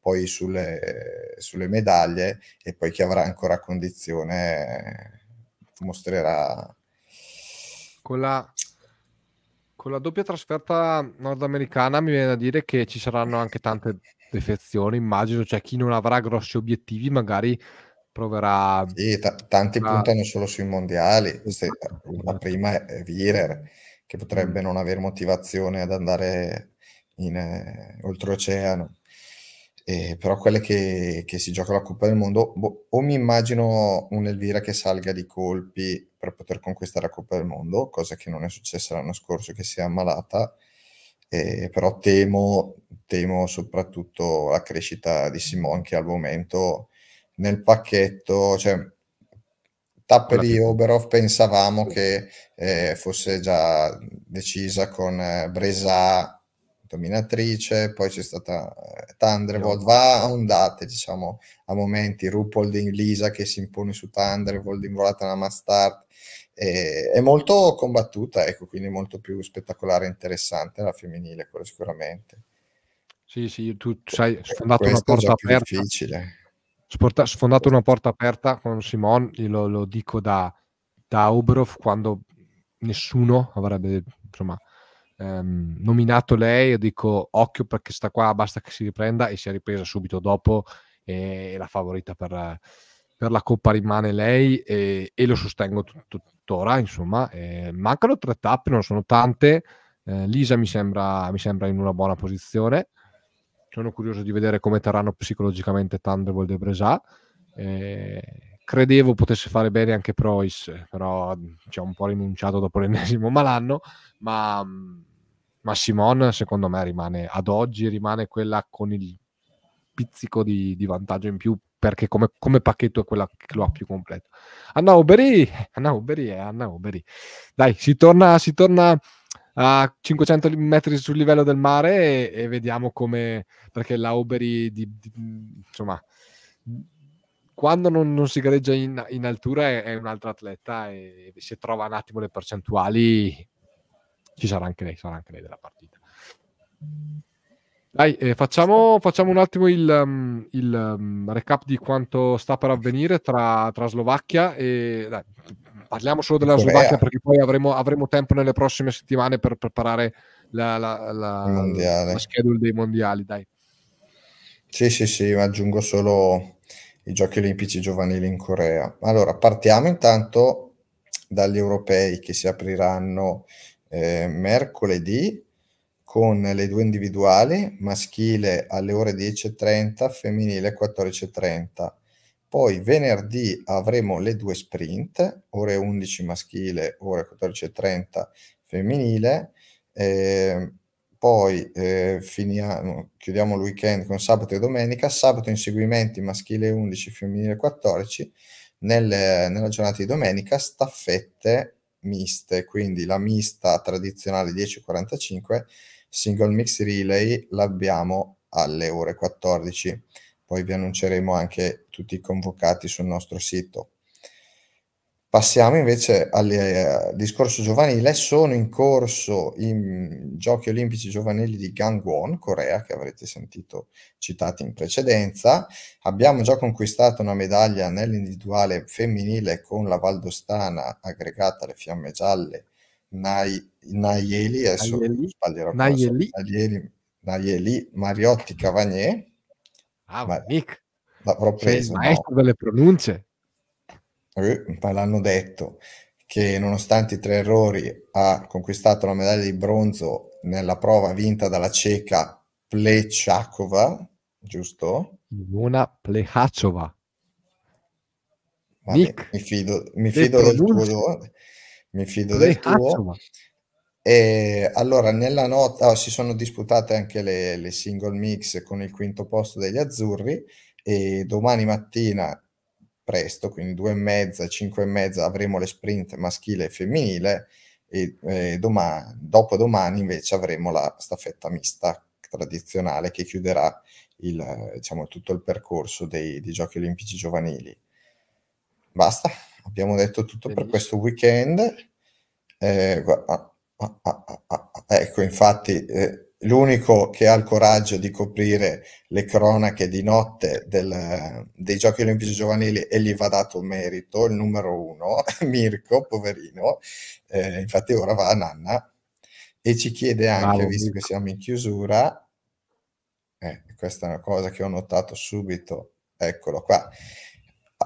Speaker 2: poi sulle, sulle medaglie e poi chi avrà ancora condizione eh, mostrerà.
Speaker 1: Con la, con la doppia trasferta nordamericana mi viene da dire che ci saranno anche tante defezioni, immagino, cioè chi non avrà grossi obiettivi magari proverà... Sì, t-
Speaker 2: tanti a... puntano solo sui mondiali, Se, la prima è Virer, che potrebbe non avere motivazione ad andare in eh, oltreoceano eh, però quelle che, che, si gioca la Coppa del Mondo, boh, o mi immagino un'Elvira che salga di colpi per poter conquistare la Coppa del Mondo, cosa che non è successa l'anno scorso che si è ammalata, eh, però temo, temo, soprattutto la crescita di Simone che al momento nel pacchetto, cioè tappe di Oberov pensavamo che eh, fosse già decisa con eh, Bresa dominatrice, poi c'è stata eh, Thunderbolt, va a ondate, diciamo, a momenti, RuPaul in Lisa che si impone su Thunderbolt, involata nella Mastart, e, è molto combattuta, ecco, quindi molto più spettacolare e interessante la femminile, quello sicuramente.
Speaker 1: Sì, sì, tu cioè, sai, eh, sfondato una porta aperta. Difficile. Sporta, sfondato una porta aperta con Simon, glielo lo dico da, da Obrov quando nessuno avrebbe, insomma, ehm, nominato lei, io dico occhio perché sta qua, basta che si riprenda e si è ripresa subito dopo e, la favorita per, per la Coppa rimane lei e, e lo sostengo tuttora, insomma. Eh, mancano tre tappe, non sono tante. Eh, Lisa mi sembra, mi sembra in una buona posizione. Sono curioso di vedere come terranno psicologicamente Thunderbolt e Bresà. Eh, credevo potesse fare bene anche Preuss, però mhmm, ci ha un po' rinunciato dopo l'ennesimo malanno, ma, mhmm, ma Simon secondo me rimane ad oggi, rimane quella con il pizzico di, di vantaggio in più perché come, come, pacchetto è quella che lo ha più completo. Anna Oberi, Anna Oberi Anna Oberi. Dai, si torna, si torna a 500 metri sul livello del mare e, e vediamo come, perché la Oberi di, di, mhmm, insomma quando non, non si gareggia in, in altura è, è, un altro atleta e se trova un attimo le percentuali ci sarà anche lei, sarà anche lei della partita. Dai, eh, facciamo, facciamo, un attimo il, um, il um, recap di quanto sta per avvenire tra, tra Slovacchia e... Dai, parliamo solo della Corea. Slovacchia perché poi avremo, avremo, tempo nelle prossime settimane per preparare la, la, la, la
Speaker 2: schedule dei mondiali, dai. Sì, sì, sì, aggiungo solo i giochi olimpici giovanili in Corea. Allora, partiamo intanto dagli europei che si apriranno eh, mercoledì con le due individuali, maschile alle ore 10.30, femminile 14.30. Poi venerdì avremo le due sprint, ore 11 maschile, ore 14.30 femminile. Eh, poi eh, finiamo, chiudiamo il weekend con sabato e domenica, sabato inseguimenti maschile 11, femminile 14, nel, nella giornata di domenica staffette miste, quindi la mista tradizionale 10.45, single mix relay l'abbiamo alle ore 14, poi vi annunceremo anche tutti i convocati sul nostro sito. Passiamo invece al eh, discorso giovanile, sono in corso i mm, giochi olimpici giovanili di Gangwon, Corea, che avrete sentito citati in precedenza. Abbiamo già conquistato una medaglia nell'individuale femminile con la Valdostana aggregata alle Fiamme Gialle Nai, Naieli, adesso Naieli. sbaglierò Naieli. Naieli, Naieli Mariotti Cavagné. Ah, Ma, l'ho cioè, preso. Il maestro no. delle pronunce ma l'hanno detto, che nonostante i tre errori ha conquistato la medaglia di bronzo nella prova vinta dalla ceca Plechakova, giusto?
Speaker 1: Luna Plechakova.
Speaker 2: Mi fido, mi fido del tuo. Mi fido del tuo. E allora, nella nota oh, si sono disputate anche le, le single mix con il quinto posto degli azzurri e domani mattina presto, quindi due e mezza, cinque e mezza avremo le sprint maschile e femminile e eh, domani, dopodomani invece avremo la staffetta mista tradizionale che chiuderà il, diciamo, tutto il percorso dei, dei, giochi olimpici giovanili. Basta, abbiamo detto tutto Benissimo. per questo weekend. Eh, guarda, ah ah ah, ah, ah, ah, ecco, infatti... Eh, l'unico che ha il coraggio di coprire le cronache di notte del, dei giochi olimpici giovanili e gli va dato merito, il numero uno, Mirko, poverino, eh, infatti ora va a Nanna e ci chiede anche, Bravo, visto Mirko. che siamo in chiusura, eh, questa è una cosa che ho notato subito, eccolo qua,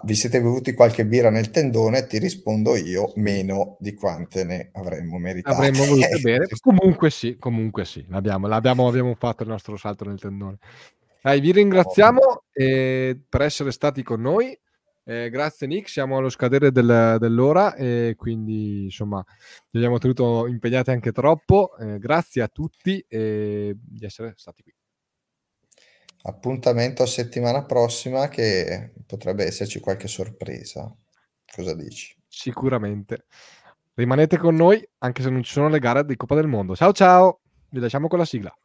Speaker 2: vi siete bevuti qualche birra nel tendone, ti rispondo io meno di quante ne avremmo meritato. Avremmo voluto
Speaker 1: bere, comunque sì, comunque sì, l'abbiamo, l'abbiamo, abbiamo fatto il nostro salto nel tendone. Dai, vi ringraziamo eh, per essere stati con noi. Eh, grazie Nick, siamo allo scadere del, dell'ora e quindi insomma ci abbiamo tenuto impegnati anche troppo. Eh, grazie a tutti eh, di essere stati qui.
Speaker 2: Appuntamento a settimana prossima che potrebbe esserci qualche sorpresa. Cosa dici? Sicuramente.
Speaker 1: Rimanete con noi anche se non ci sono le gare di Coppa del Mondo. Ciao ciao, vi lasciamo con la sigla.